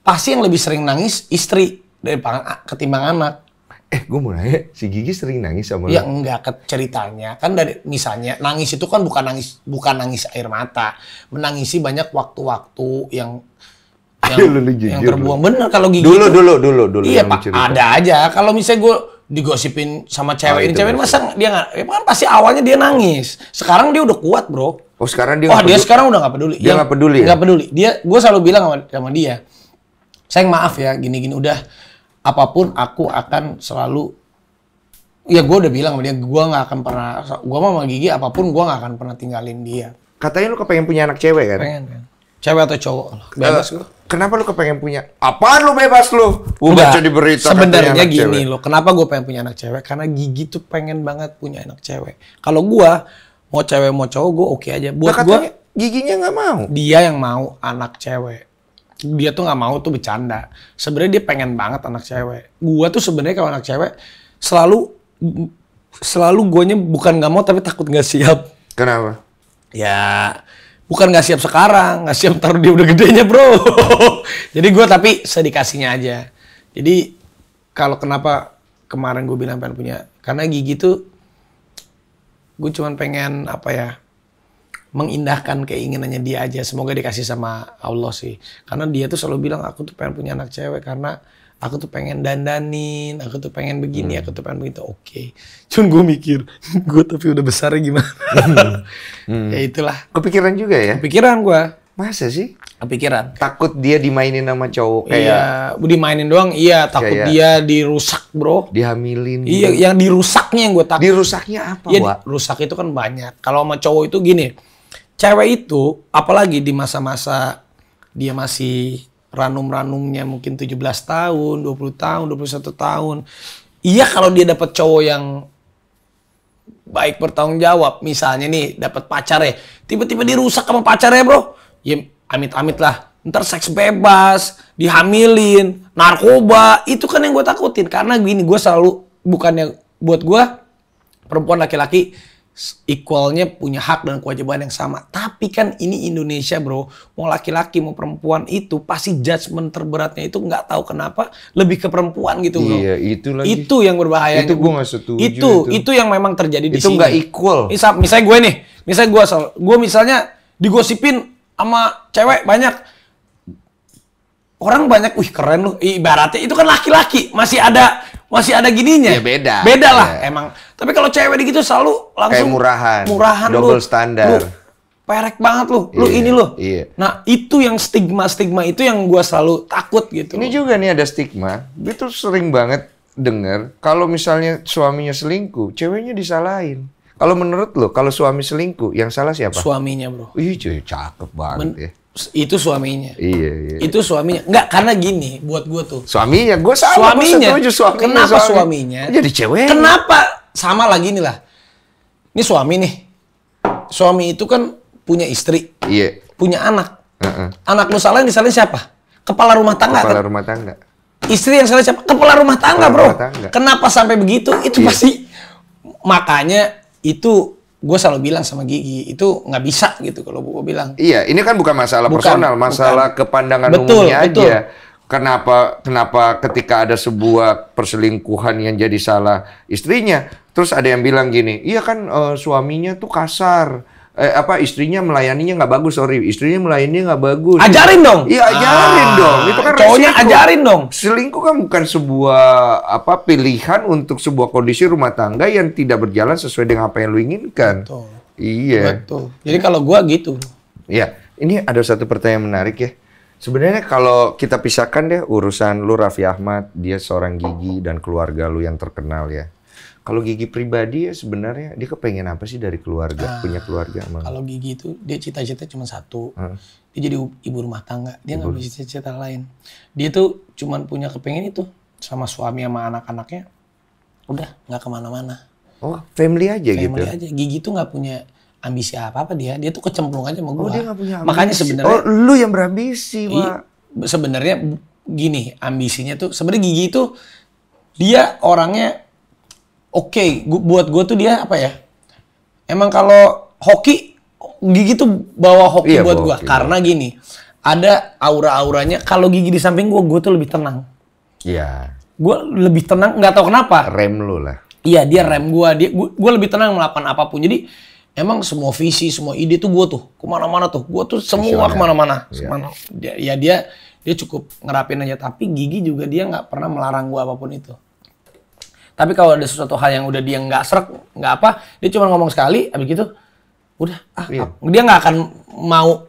Pasti yang lebih sering nangis istri dari ketimbang anak eh gue mau nanya si Gigi sering nangis sama ya, Ya enggak ke ceritanya kan dari misalnya nangis itu kan bukan nangis bukan nangis air mata menangisi banyak waktu-waktu yang yang, lu, yang terbuang lu. bener kalau Gigi dulu, itu, dulu dulu dulu iya pak ada aja kalau misalnya gue digosipin sama ah, cewek oh, ini cewek masa dia nggak ya kan pasti awalnya dia nangis sekarang dia udah kuat bro oh sekarang dia oh dia sekarang udah nggak peduli dia nggak peduli ya? nggak ya? peduli dia gue selalu bilang sama, sama dia sayang maaf ya gini gini udah apapun aku akan selalu ya gue udah bilang sama dia gue nggak akan pernah gue mau sama Gigi apapun gue nggak akan pernah tinggalin dia katanya lu kepengen punya anak cewek kan pengen kan cewek atau cowok eh, bebas uh, lu kenapa lu kepengen punya apaan lu bebas lu gue baca di berita sebenarnya gini lo kenapa gue pengen punya anak cewek karena Gigi tuh pengen banget punya anak cewek kalau gue mau cewek mau cowok gue oke okay aja buat nah, gue giginya nggak mau dia yang mau anak cewek dia tuh nggak mau tuh bercanda. Sebenarnya dia pengen banget anak cewek. Gua tuh sebenarnya kalau anak cewek selalu selalu guanya bukan nggak mau tapi takut nggak siap. Kenapa? Ya bukan nggak siap sekarang, nggak siap taruh dia udah gedenya bro. Jadi gua tapi sedikasinya aja. Jadi kalau kenapa kemarin gue bilang pengen punya karena gigi tuh gue cuman pengen apa ya mengindahkan keinginannya dia aja. Semoga dikasih sama Allah sih. Karena dia tuh selalu bilang aku tuh pengen punya anak cewek karena aku tuh pengen dandanin, aku tuh pengen begini, hmm. aku tuh pengen begitu. Oke. Okay. Cuman gue mikir, gue tapi udah besar gimana? Hmm. hmm. ya itulah. Kepikiran juga ya? Kepikiran gue. Masa sih? Kepikiran. Takut dia dimainin sama cowok kayak. Iya, dimainin doang. Iya, takut kayak... dia dirusak, Bro. Dihamilin. Iya, gitu. yang dirusaknya yang gue takut. Dirusaknya apa, ya, Wak? rusak itu kan banyak. Kalau sama cowok itu gini, cewek itu apalagi di masa-masa dia masih ranum-ranumnya mungkin 17 tahun, 20 tahun, 21 tahun. Iya kalau dia dapat cowok yang baik bertanggung jawab, misalnya nih dapat pacar ya, tiba-tiba dirusak sama pacarnya, Bro. Ya amit-amit lah. Ntar seks bebas, dihamilin, narkoba, itu kan yang gue takutin. Karena gini, gue selalu, bukannya buat gue, perempuan laki-laki equalnya punya hak dan kewajiban yang sama. Tapi kan ini Indonesia bro, mau laki-laki mau perempuan itu pasti judgement terberatnya itu nggak tahu kenapa lebih ke perempuan gitu bro. Iya itu lagi. Itu yang berbahaya. Itu gue nggak setuju. Itu, itu itu yang memang terjadi di itu sini. Itu nggak equal. Misal, misalnya gue nih, misalnya gue soal, gue misalnya digosipin sama cewek banyak. Orang banyak, wih keren loh Ibaratnya itu kan laki-laki, masih ada masih ada gininya. Ya beda. Beda lah ya. emang. Tapi kalau cewek gitu selalu langsung kayak murahan. Murahan double lu. standar. Lu, perek banget lu, lu iya, ini lu. Iya. Nah, itu yang stigma-stigma itu yang gua selalu takut gitu. Ini juga nih ada stigma. Itu sering banget denger kalau misalnya suaminya selingkuh, ceweknya disalahin. Kalau menurut lo, kalau suami selingkuh, yang salah siapa? Suaminya, Bro. Ih, cuy, cakep banget Men ya itu suaminya. Iya, iya. Itu suaminya. Enggak, karena gini buat gue tuh. Suaminya, gue sama. Suaminya. Setuju, suaminya. Kenapa suaminya? suaminya? Jadi cewek. Kenapa? Sama lagi nih lah. Ini suami nih. Suami itu kan punya istri. Iya. Punya anak. Uh-uh. Anak lu salah yang siapa? Kepala rumah tangga Kepala kan? rumah tangga. Istri yang salah siapa? Kepala rumah tangga, Kepala bro. Rumah tangga. Kenapa sampai begitu? Itu iya. pasti makanya itu gue selalu bilang sama Gigi itu nggak bisa gitu kalau gue bilang. Iya, ini kan bukan masalah bukan, personal, masalah bukan. kepandangan betul, umumnya betul. aja. Kenapa kenapa ketika ada sebuah perselingkuhan yang jadi salah istrinya, terus ada yang bilang gini, iya kan uh, suaminya tuh kasar eh, apa istrinya melayaninya nggak bagus sorry istrinya melayaninya nggak bagus ajarin dong iya ajarin ah, dong itu kan cowoknya resiko. ajarin dong selingkuh kan bukan sebuah apa pilihan untuk sebuah kondisi rumah tangga yang tidak berjalan sesuai dengan apa yang lu inginkan betul. iya betul jadi kalau gua gitu ya ini ada satu pertanyaan menarik ya Sebenarnya kalau kita pisahkan deh urusan lu Raffi Ahmad, dia seorang gigi dan keluarga lu yang terkenal ya kalau Gigi pribadi ya sebenarnya dia kepengen apa sih dari keluarga, Uh, punya keluarga? Emang. Kalau Gigi itu dia cita-cita cuma satu, dia jadi ibu rumah tangga, dia nggak punya cita-cita lain. Dia tuh cuma punya kepengen itu sama suami sama anak-anaknya, udah nggak kemana-mana. Oh, family aja family gitu. Family ya? aja. Gigi tuh nggak punya ambisi apa-apa dia, dia tuh kecemplung aja sama gue. Oh, dia punya ambisi. Makanya sebenarnya. Oh, lu yang berambisi, Pak. Sebenarnya gini, ambisinya tuh sebenarnya Gigi itu dia orangnya oke okay, buat gue tuh dia apa ya emang kalau hoki gigi tuh bawa hoki iya, buat gue karena iya. gini ada aura-auranya kalau gigi di samping gue gue tuh lebih tenang iya gue lebih tenang nggak tahu kenapa rem lu lah iya dia rem gue dia gue lebih tenang melakukan apapun jadi emang semua visi semua ide tuh gue tuh kemana-mana tuh gue tuh semua kemana-mana kemana iya. ya. dia, ya dia dia cukup ngerapin aja tapi gigi juga dia nggak pernah melarang gue apapun itu tapi kalau ada sesuatu hal yang udah dia nggak serak, nggak apa, dia cuma ngomong sekali, abis gitu, udah, ah, iya. Ah. dia nggak akan mau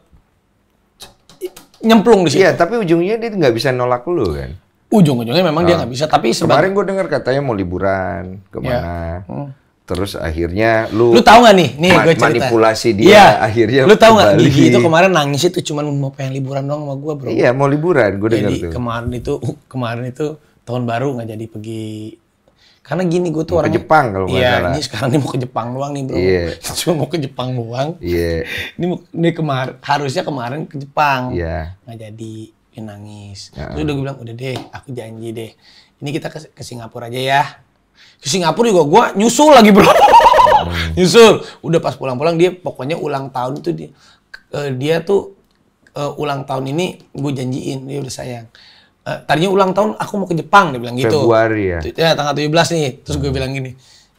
nyemplung di situ. Iya, tapi ujungnya dia nggak bisa nolak lu kan. Ujung-ujungnya memang oh. dia ah. nggak bisa, tapi sebagai... kemarin gue dengar katanya mau liburan kemana. Ya. Hmm terus akhirnya lu lu tahu nggak nih nih ma gue cerita manipulasi dia iya. akhirnya lu tahu nggak Gigi itu kemarin nangis itu cuman mau pengen liburan doang sama gue bro iya mau liburan gue dengar tuh kemarin itu kemarin itu tahun baru nggak jadi pergi karena gini gue tuh orang ke Jepang kalau nggak iya, salah. Ini sekarang ini mau ke Jepang doang nih bro. Iya. Yeah. Cuma mau ke Jepang doang. Iya. Yeah. ini mau, ini kemar harusnya kemarin ke Jepang. Iya. Yeah. Nggak jadi dia nangis. Yeah. Terus udah gue bilang udah deh, aku janji deh. Ini kita ke, ke Singapura aja ya. Ke Singapura juga gue nyusul lagi bro. Hmm. nyusul. Udah pas pulang-pulang dia pokoknya ulang tahun tuh dia, uh, dia tuh uh, ulang tahun ini gue janjiin dia udah sayang Eh, tadinya ulang tahun aku mau ke Jepang dia bilang gitu. Februari ya. Ya tanggal 17 nih. Terus hmm. gue bilang gini,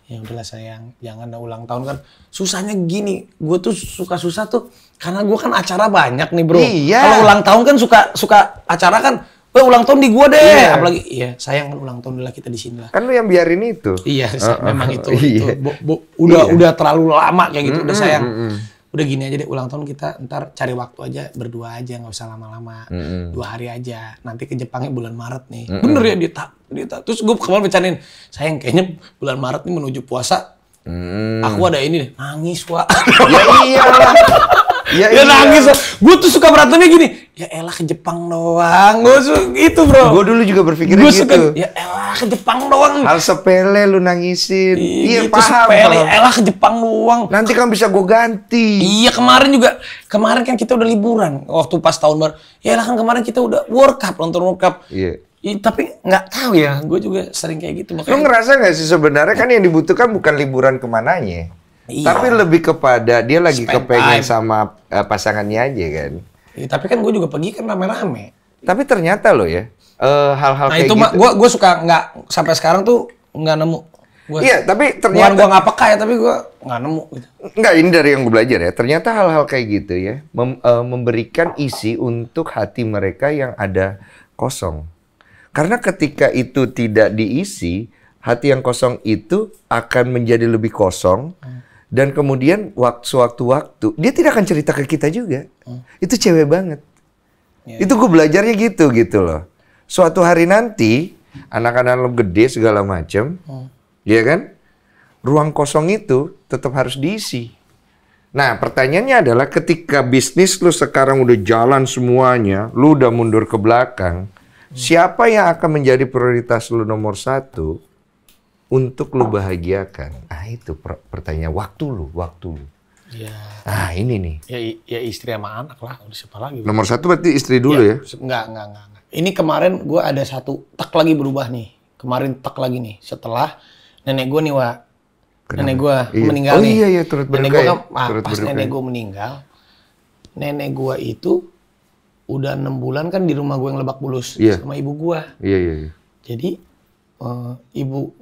ya udahlah sayang, jangan ulang tahun kan. Susahnya gini, gue tuh suka susah tuh karena gue kan acara banyak nih bro. Iya. Kalau ulang tahun kan suka suka acara kan eh ulang tahun di gua deh. Iya. Apalagi iya sayang kan ulang tahun lah kita di sini lah. Kan lu yang biarin itu. Iya, uh, uh, memang itu. Iya. itu. Bo, bo, udah iya. udah terlalu lama kayak gitu, mm -hmm, udah sayang. Mm -hmm udah gini aja deh ulang tahun kita ntar cari waktu aja berdua aja nggak usah lama-lama mm -hmm. dua hari aja nanti ke Jepangnya bulan Maret nih mm -hmm. bener ya dia tak dia tak terus gue kemarin bercandain sayang kayaknya bulan Maret nih menuju puasa mm. aku ada ini deh nangis wa ya iya Ya, ya nangis. Gue tuh suka berantemnya gini. Ya elah ke Jepang doang. Gue suka gitu bro. Gue dulu juga berpikir gitu. Suka, ya elah ke Jepang doang. Hal sepele lu nangisin. Iya gitu, paham. Sepele. Bro. Elah ke Jepang doang. Nanti kan bisa gue ganti. Iya kemarin juga. Kemarin kan kita udah liburan. Waktu pas tahun baru. Ya elah kan kemarin kita udah World Cup. Nonton World Cup. Iya. Ya, tapi nggak tahu ya, gue juga sering kayak gitu. Makanya... Lu ngerasa nggak sih sebenarnya kan yang dibutuhkan bukan liburan kemananya, Iya. Tapi lebih kepada dia lagi Spend kepengen time. sama uh, pasangannya aja kan. Ya, tapi kan gue juga pergi kan rame-rame. Tapi ternyata loh ya eh, hal-hal uh, nah, kayak itu gitu. gue gue suka nggak sampai sekarang tuh nggak nemu. Gua, iya tapi ternyata. gue nggak peka ya tapi gue nggak nemu. Gitu. Nggak ini dari yang gue belajar ya. Ternyata hal-hal kayak gitu ya mem, uh, memberikan isi untuk hati mereka yang ada kosong. Karena ketika itu tidak diisi, hati yang kosong itu akan menjadi lebih kosong. Hmm dan kemudian waktu-waktu-waktu dia tidak akan cerita ke kita juga. Hmm. Itu cewek banget. ya. Itu ya. gue belajarnya gitu gitu loh. Suatu hari nanti anak-anak lo gede segala macem, hmm. ya kan? Ruang kosong itu tetap harus diisi. Nah, pertanyaannya adalah ketika bisnis lo sekarang udah jalan semuanya, lo udah mundur ke belakang, hmm. siapa yang akan menjadi prioritas lo nomor satu? untuk lu bahagiakan ah itu pertanyaan waktu lu waktu lu ya. ah ini nih ya, ya istri sama anak lah udah siapa lagi nomor satu berarti istri dulu iya. ya, ya? Enggak, enggak enggak enggak ini kemarin gue ada satu tak lagi berubah nih kemarin tak lagi nih setelah nenek gue nih Wak. Kenapa? nenek gue iya. meninggal oh, nih iya, iya, turut nenek gua, ya? Ah, turut pas berduka. nenek ya? gue meninggal nenek gue itu udah enam bulan kan di rumah gue yang Lebak Bulus yeah. sama ibu gue. Iya yeah, iya. Yeah, yeah. Jadi uh, ibu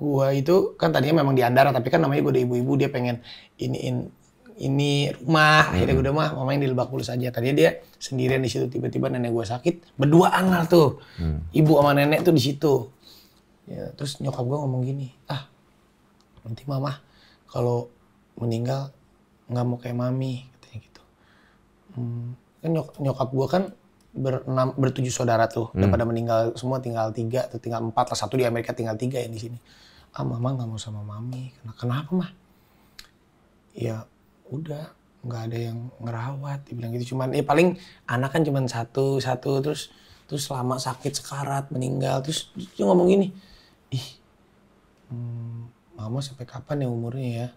gua itu kan tadinya memang di Andara tapi kan namanya gua udah ibu-ibu dia pengen ini ini rumah hmm. akhirnya gue udah mah mama yang di Lebak Bulus aja tadinya dia sendirian di situ tiba-tiba nenek gua sakit berdua anal tuh hmm. ibu sama nenek tuh di situ ya, terus nyokap gua ngomong gini ah nanti mama kalau meninggal nggak mau kayak mami katanya gitu hmm. kan nyok nyokap gua kan berenam bertujuh saudara tuh hmm. daripada meninggal semua tinggal tiga atau tinggal empat lah satu di Amerika tinggal tiga yang di sini ah mama nggak mau sama mami kenapa mah ya udah nggak ada yang ngerawat dibilang gitu cuman ya paling anak kan cuman satu satu terus terus lama sakit sekarat meninggal terus dia ngomong gini ih hmm, mama sampai kapan ya umurnya ya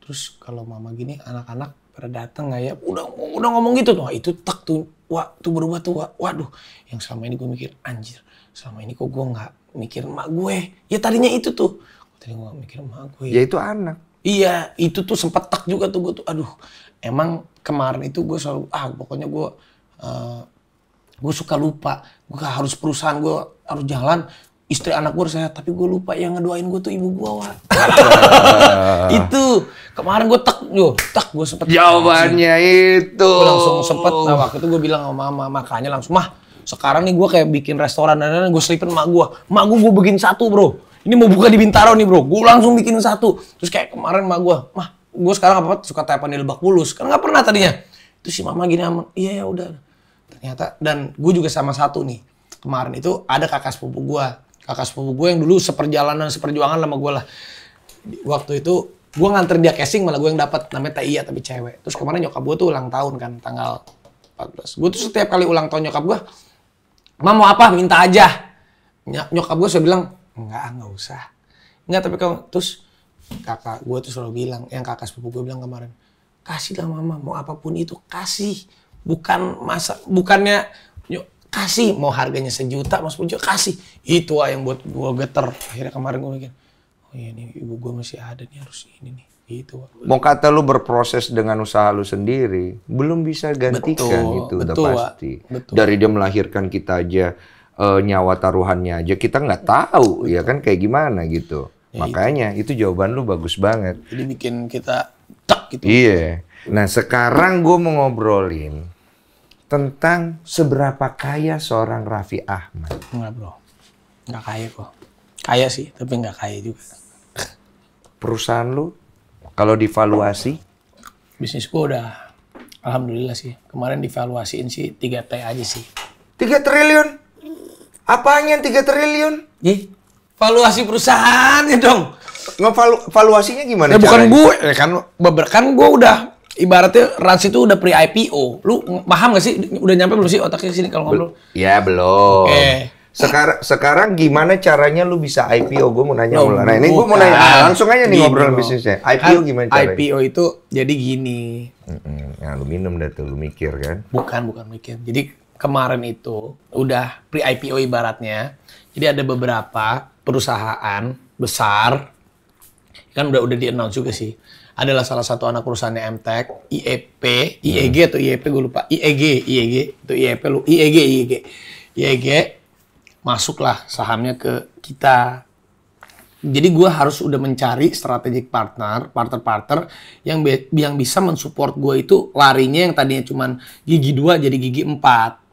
terus kalau mama gini anak-anak pada datang nggak ya udah udah ngomong gitu tuh itu tak tuh wah tuh berubah tuh wah, waduh yang selama ini gue mikir anjir selama ini kok gue nggak mikir emak gue ya? ya tadinya itu tuh Tadi gue mikir emak gue. Ya itu anak. Iya, itu tuh sempet tak juga tuh gue tuh. Aduh, emang kemarin itu gue selalu, ah pokoknya gue, uh, gue suka lupa. Gue harus perusahaan, gue harus jalan. Istri anak gue saya, tapi gue lupa yang ngedoain gue tuh ibu gue, Wak. itu. Kemarin gue tak, yo, tak gue sempet. Jawabannya itu. Gue langsung sempet, nah waktu itu gue bilang sama mama, makanya langsung, mah sekarang nih gue kayak bikin restoran dan lain-lain, gue selipin mak gue. Mak gue, gue bikin satu bro ini mau buka di Bintaro nih bro gue langsung bikin satu terus kayak kemarin mah gue mah gue sekarang apa, apa suka telepon di Lebak Bulus kan nggak pernah tadinya terus si mama gini aman iya ya udah ternyata dan gue juga sama satu nih kemarin itu ada kakak sepupu gue kakak sepupu gue yang dulu seperjalanan seperjuangan sama gue lah waktu itu gue nganter dia casing malah gue yang dapat namanya TIA tapi cewek terus kemarin nyokap gue tuh ulang tahun kan tanggal 14 gue tuh setiap kali ulang tahun nyokap gue mama mau apa minta aja nyokap gue sudah bilang enggak enggak usah enggak tapi kalau terus kakak gue tuh selalu bilang yang kakak sepupu gue bilang kemarin kasihlah mama mau apapun itu kasih bukan masa bukannya yuk, kasih mau harganya sejuta mau sepuluh kasih itu ah yang buat gue geter akhirnya kemarin gue mikir oh iya nih ibu gue masih ada nih harus ini nih itu mau kata lu berproses dengan usaha lu sendiri belum bisa gantikan betul, itu betul, udah pasti betul. dari dia melahirkan kita aja uh, nyawa taruhannya aja kita nggak tahu ya Betul. ya kan kayak gimana gitu. Ya, Makanya itu. itu jawaban lu bagus banget. Jadi bikin kita tak gitu. Iya. Nah sekarang gue mau ngobrolin tentang seberapa kaya seorang Raffi Ahmad. nggak bro, nggak kaya kok. Kaya sih, tapi nggak kaya juga. Perusahaan lu kalau divaluasi? Bisnis gue udah Alhamdulillah sih. Kemarin divaluasiin sih 3T aja sih. 3 triliun? Apanya yang 3 triliun? Ih, valuasi perusahaannya dong. Ngevaluasinya gimana? Ya bukan gue, ya kan kan gue udah ibaratnya Rans itu udah pre IPO. Lu paham gak sih? Udah nyampe belum sih otaknya sini kalau ngobrol? Ya belum. Oke. Okay. Sekarang sekarang gimana caranya lu bisa IPO? Gue mau nanya no, Nah, ini gue mau nanya nah, langsung aja nih ngobrol bisnisnya. IPO kan gimana caranya? IPO itu jadi gini. Mm -mm. Nah, lu minum dah tuh, lu mikir kan? Bukan, bukan mikir. Jadi kemarin itu udah pre-IPO ibaratnya. Jadi ada beberapa perusahaan besar kan udah udah di-announce juga sih. Adalah salah satu anak perusahaannya MTech, IEP, IEG hmm. atau IEP gue lupa. IEG, IEG, itu IEP lu, IEG, IEG. IEG masuklah sahamnya ke kita. Jadi gue harus udah mencari strategic partner, partner-partner yang yang bisa mensupport gue itu larinya yang tadinya cuman gigi dua jadi gigi empat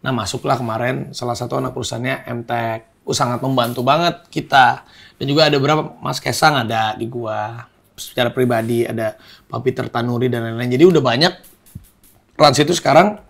Nah masuklah kemarin salah satu anak perusahaannya MTech. Uh, sangat membantu banget kita. Dan juga ada berapa Mas Kesang ada di gua secara pribadi ada Pak Peter Tanuri dan lain-lain. Jadi udah banyak Rans itu sekarang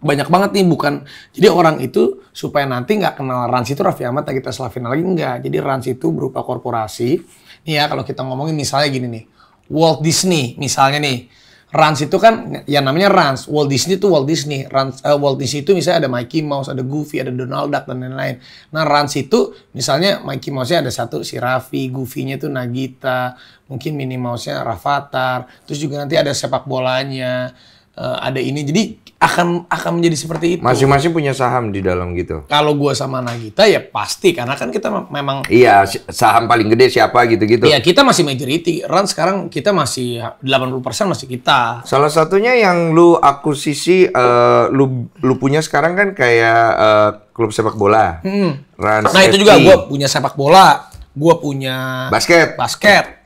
banyak banget nih bukan jadi orang itu supaya nanti nggak kenal Rans itu Raffi Ahmad kita Slavina lagi enggak jadi Rans itu berupa korporasi nih ya kalau kita ngomongin misalnya gini nih Walt Disney misalnya nih Rans itu kan ya namanya Rans. Walt Disney itu Walt Disney. Rans, uh, Walt Disney itu misalnya ada Mickey Mouse, ada Goofy, ada Donald Duck dan lain-lain. Nah Rans itu misalnya Mickey Mouse-nya ada satu si Raffi, Goofy-nya itu Nagita, mungkin Minnie Mouse-nya Rafathar, terus juga nanti ada sepak bolanya, uh, ada ini. Jadi akan akan menjadi seperti itu. Masing-masing punya saham di dalam gitu. Kalau gue sama Nagita ya pasti karena kan kita memang Iya, saham paling gede siapa gitu-gitu. Iya, kita masih majority. run sekarang kita masih 80% masih kita. Salah satunya yang lu akuisisi uh, eh, lu lu punya sekarang kan kayak uh, klub sepak bola. Hmm. Rans nah, itu juga gue punya sepak bola, gue punya basket. Basket.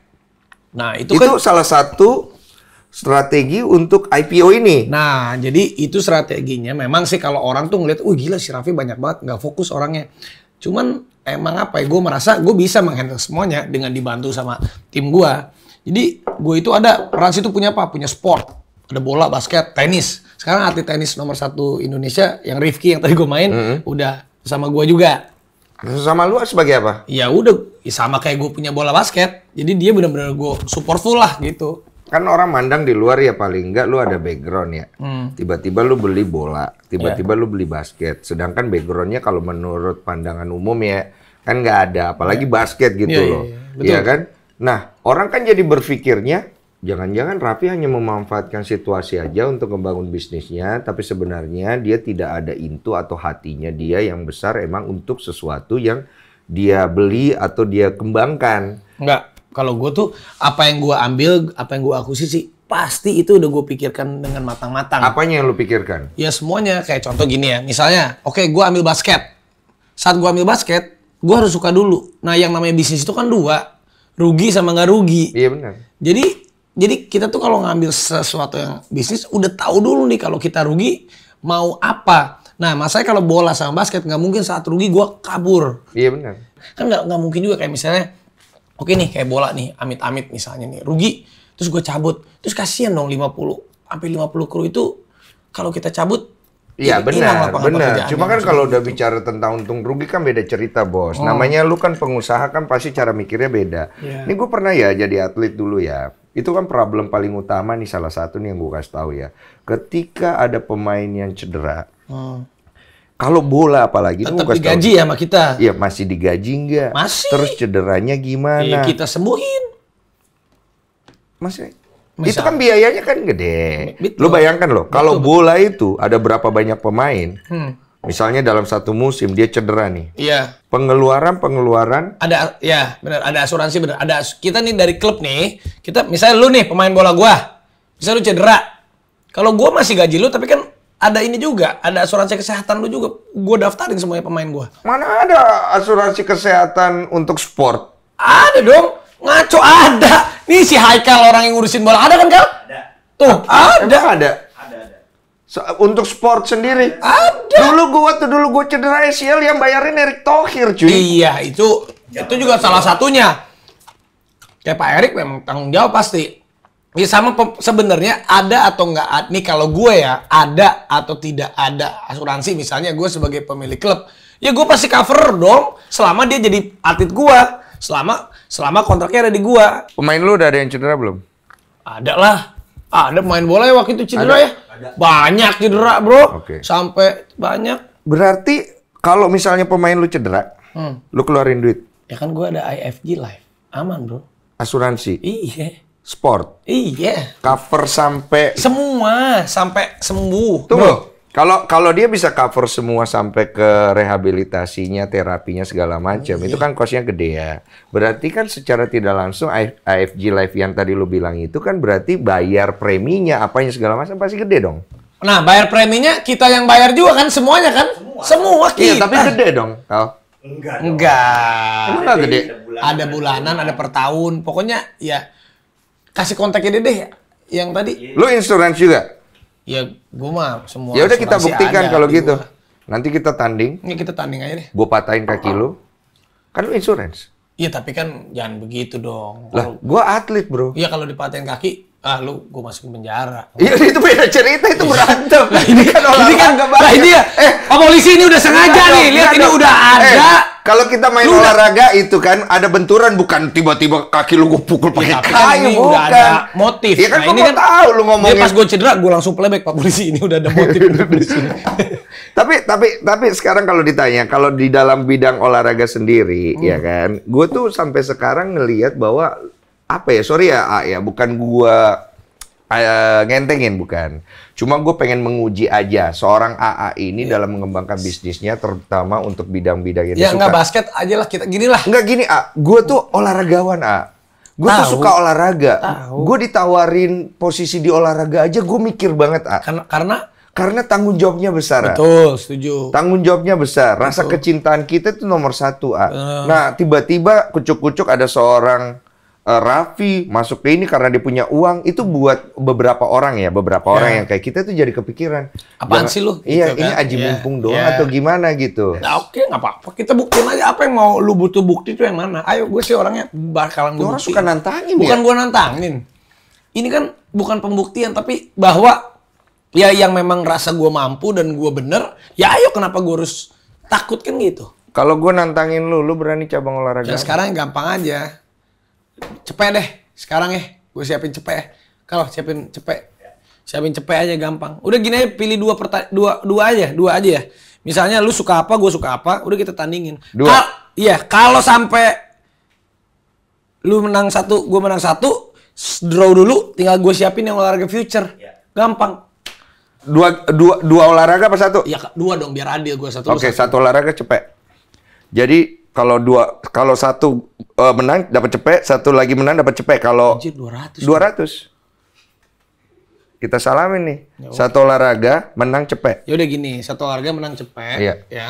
Nah, itu, itu kan salah satu strategi untuk IPO ini. Nah, jadi itu strateginya. Memang sih kalau orang tuh ngeliat, wah gila si Raffi banyak banget, nggak fokus orangnya. Cuman emang apa ya, gue merasa gue bisa menghandle semuanya dengan dibantu sama tim gue. Jadi gue itu ada, Rans itu punya apa? Punya sport. Ada bola, basket, tenis. Sekarang atlet tenis nomor satu Indonesia, yang Rifki yang tadi gue main, mm -hmm. udah sama gue juga. Sama lu sebagai apa? Ya udah, ya sama kayak gue punya bola basket. Jadi dia bener-bener gue support full lah gitu kan orang mandang di luar ya paling enggak lu ada background ya. tiba hmm. Tiba-tiba lu beli bola, tiba-tiba yeah. lu beli basket. Sedangkan backgroundnya kalau menurut pandangan umum ya kan nggak ada, apalagi yeah. basket gitu yeah, iya, loh. Iya yeah, iya yeah. kan? Nah orang kan jadi berpikirnya jangan-jangan Raffi hanya memanfaatkan situasi aja untuk membangun bisnisnya, tapi sebenarnya dia tidak ada intu atau hatinya dia yang besar emang untuk sesuatu yang dia beli atau dia kembangkan. Enggak kalau gue tuh apa yang gue ambil, apa yang gue akuisisi, pasti itu udah gue pikirkan dengan matang-matang. Apanya yang lu pikirkan? Ya semuanya. Kayak contoh gini ya, misalnya, oke okay, gue ambil basket. Saat gue ambil basket, gue harus suka dulu. Nah yang namanya bisnis itu kan dua, rugi sama nggak rugi. Iya benar. Jadi jadi kita tuh kalau ngambil sesuatu yang bisnis udah tahu dulu nih kalau kita rugi mau apa. Nah, masanya kalau bola sama basket nggak mungkin saat rugi gue kabur. Iya benar. Kan nggak nggak mungkin juga kayak misalnya Oke nih kayak bola nih, amit-amit misalnya nih, rugi. Terus gue cabut. Terus kasihan dong 50, sampai 50 kru itu kalau kita cabut Iya benar, benar. Cuma kan kalau udah bicara tentang untung rugi kan beda cerita bos. Oh. Namanya lu kan pengusaha kan pasti cara mikirnya beda. Yeah. Ini gue pernah ya jadi atlet dulu ya. Itu kan problem paling utama nih salah satu nih yang gue kasih tahu ya. Ketika ada pemain yang cedera, oh. Kalau bola apalagi Tetap itu digaji tahu. ya sama kita. Iya, masih digaji nggak? Masih. Terus cederanya gimana? Ya, kita sembuhin. Masih Misal. Itu kan biayanya kan gede. Betul. Lo bayangkan loh, kalau bola itu ada berapa banyak pemain? Hmm. Misalnya dalam satu musim dia cedera nih. Iya. Pengeluaran pengeluaran. Ada ya benar ada asuransi benar. Ada kita nih dari klub nih. Kita misalnya lu nih pemain bola gua. Misalnya lu cedera. Kalau gua masih gaji lu tapi kan ada ini juga, ada asuransi kesehatan lu juga. Gue daftarin semuanya pemain gue. Mana ada asuransi kesehatan untuk sport? Ada dong. Ngaco ada. Nih si Haikal orang yang ngurusin bola. Ada kan, Kal? Ada. Tuh, ada. Emang ada? Ada, ada. untuk sport sendiri? Ada. Dulu gue tuh dulu gue cedera ACL yang bayarin Erik Tohir cuy. Iya, itu Jangan itu juga salah satunya. Kayak Pak Erik memang tanggung jawab pasti Ya sama sebenarnya ada atau nggak nih kalau gue ya ada atau tidak ada asuransi misalnya gue sebagai pemilik klub ya gue pasti cover dong selama dia jadi atlet gue selama selama kontraknya ada di gue pemain lu udah ada yang cedera belum ada lah ada pemain bola ya waktu itu cedera ada. ya ada. banyak cedera bro okay. sampai banyak berarti kalau misalnya pemain lu cedera hmm. lu keluarin duit ya kan gue ada IFG life aman bro asuransi iya sport. Iya. Cover sampai semua sampai sembuh. Tuh. Bro. Kalau kalau dia bisa cover semua sampai ke rehabilitasinya, terapinya segala macam, iya. itu kan kosnya gede ya. Berarti kan secara tidak langsung AFG life yang tadi lu bilang itu kan berarti bayar preminya, yang segala macam pasti gede dong. Nah, bayar preminya kita yang bayar juga kan semuanya kan? Semua, semua iya, kita. Iya, tapi gede dong. Oh. Enggak. Enggak. enggak gede. Ada bulanan, ada per tahun. Pokoknya ya kasih kontaknya deh yang tadi. Iya. Lu insurance juga? Ya, gua mah semua. Ya udah kita buktikan kalau gitu. Gua. Nanti kita tanding. Ya kita tanding aja deh. Gua patahin kaki lu. Kan lu insurance. Iya, tapi kan jangan begitu dong. Lah, gua atlet, Bro. Iya, kalau dipatahin kaki ah lu gue masukin penjara. Iya itu beda cerita itu iya. berantem. Nah, ini kan olahraga ini kan, gak nah, ini ya. Eh, oh, polisi ini udah sengaja nih. Lihat ini dong. udah eh, ada. Eh, kalau kita main lu olahraga udah, itu kan ada benturan bukan tiba-tiba kaki lu gue pukul pakai ya, kayu kan bukan. udah ada motif. ya kan nah, ini kan tahu lu ngomongnya. pas gue cedera gue langsung playback Pak polisi ini udah ada motif tapi tapi tapi sekarang kalau ditanya kalau di dalam bidang olahraga sendiri hmm. ya kan. Gue tuh sampai sekarang ngelihat bahwa apa ya sorry ya A, ya bukan gua uh, ngentengin bukan cuma gue pengen menguji aja seorang AA ini ya. dalam mengembangkan bisnisnya terutama untuk bidang-bidang yang ya, nggak basket aja lah kita gini lah nggak gini A gue tuh olahragawan A gue tuh suka olahraga gue ditawarin posisi di olahraga aja gue mikir banget A karena karena karena tanggung jawabnya besar. Betul, setuju. Tanggung jawabnya besar. Rasa Betul. kecintaan kita itu nomor satu, A. Uh. Nah, tiba-tiba kucuk-kucuk ada seorang Eh, Raffi masuk ke ini karena dia punya uang itu buat beberapa orang ya beberapa yeah. orang yang kayak kita tuh jadi kepikiran apaan sih lu iya gitu, ini kan? aji yeah. mumpung doang yeah. atau gimana gitu nah oke okay, nggak apa-apa kita buktiin aja apa yang mau lu butuh bukti tuh yang mana ayo gue sih orangnya bakalan gue orang suka nantangin bukan ya? gue nantangin ini kan bukan pembuktian tapi bahwa ya yang memang rasa gue mampu dan gue bener ya ayo kenapa gue harus takut kan gitu kalau gue nantangin lu, lu berani cabang olahraga? Ya sekarang gampang aja cepet deh sekarang ya gue siapin cepet ya kalau siapin cepet siapin cepet aja gampang udah gini aja pilih dua perta dua dua aja dua aja ya misalnya lu suka apa gue suka apa udah kita tandingin dua Kal iya kalau sampai lu menang satu gue menang satu draw dulu tinggal gue siapin yang olahraga future iya. gampang dua dua dua olahraga apa satu ya dua dong biar adil gue satu oke okay, satu. satu olahraga cepet jadi kalau dua kalau satu uh, menang dapat cepet, satu lagi menang dapat cepet. Kalau dua ratus, Kita salamin nih. Ya, Satu olahraga menang cepet. Ya udah gini, satu olahraga menang cepet iya. ya.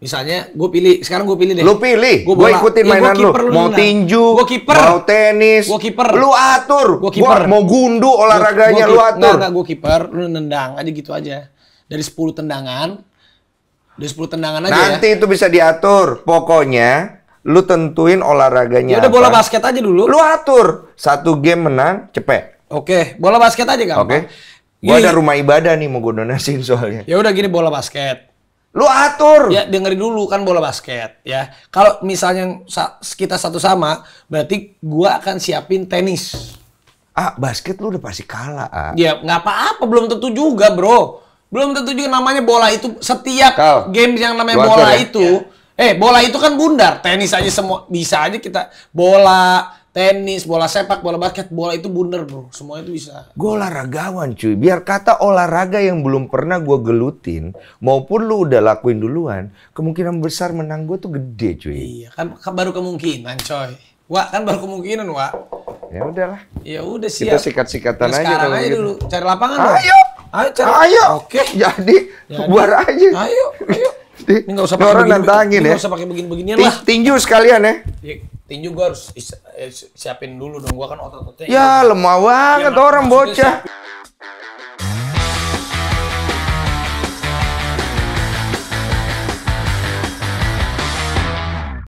Misalnya gue pilih, sekarang gue pilih deh. Lu pilih, gue ikutin ya, mainan lu. lu. Mau tinju, gua kiper. mau tenis, gua kiper. Lu atur. Gua kiper. Gua mau gundu olahraganya gua, gua, lu atur. Enggak, enggak, gue kiper, lu nendang aja gitu aja. Dari 10 tendangan, Udah 10 tendangan aja ya. Nanti ya? itu bisa diatur. Pokoknya lu tentuin olahraganya. Ya udah bola basket aja dulu. Lu atur. Satu game menang, cepet. Oke, bola basket aja gampang. Oke. Gua gini. ada rumah ibadah nih mau gue donasin soalnya. Ya udah gini bola basket. Lu atur. Ya dengerin dulu kan bola basket ya. Kalau misalnya kita satu sama, berarti gua akan siapin tenis. Ah, basket lu udah pasti kalah, ah. Ya, nggak apa-apa, belum tentu juga, Bro belum tentu juga namanya bola itu setiap game yang namanya bola ya? itu ya. eh bola itu kan bundar tenis aja semua bisa aja kita bola tenis bola sepak bola basket bola itu bundar bro semua itu bisa gue olahragawan cuy biar kata olahraga yang belum pernah gue gelutin maupun lu udah lakuin duluan kemungkinan besar menang gue tuh gede cuy iya kan baru kemungkinan coy Wah, kan baru kemungkinan, Wah. Ya udahlah. Ya udah siap. Kita sikat-sikatan ya, aja kalau aja gitu. dulu cari lapangan. Ayo. Ayo cari. Ayo. Oke. Jadi, Jadi. buar aja. Ayo, ayo. Ini nggak usah pakai orang nantangin ya. Nggak usah pakai begini-beginian lah. Tinju sekalian ya. ya tinju gua harus eh, siapin dulu dong. Gua kan otot-ototnya. Ya, lemah banget ya, orang bocah.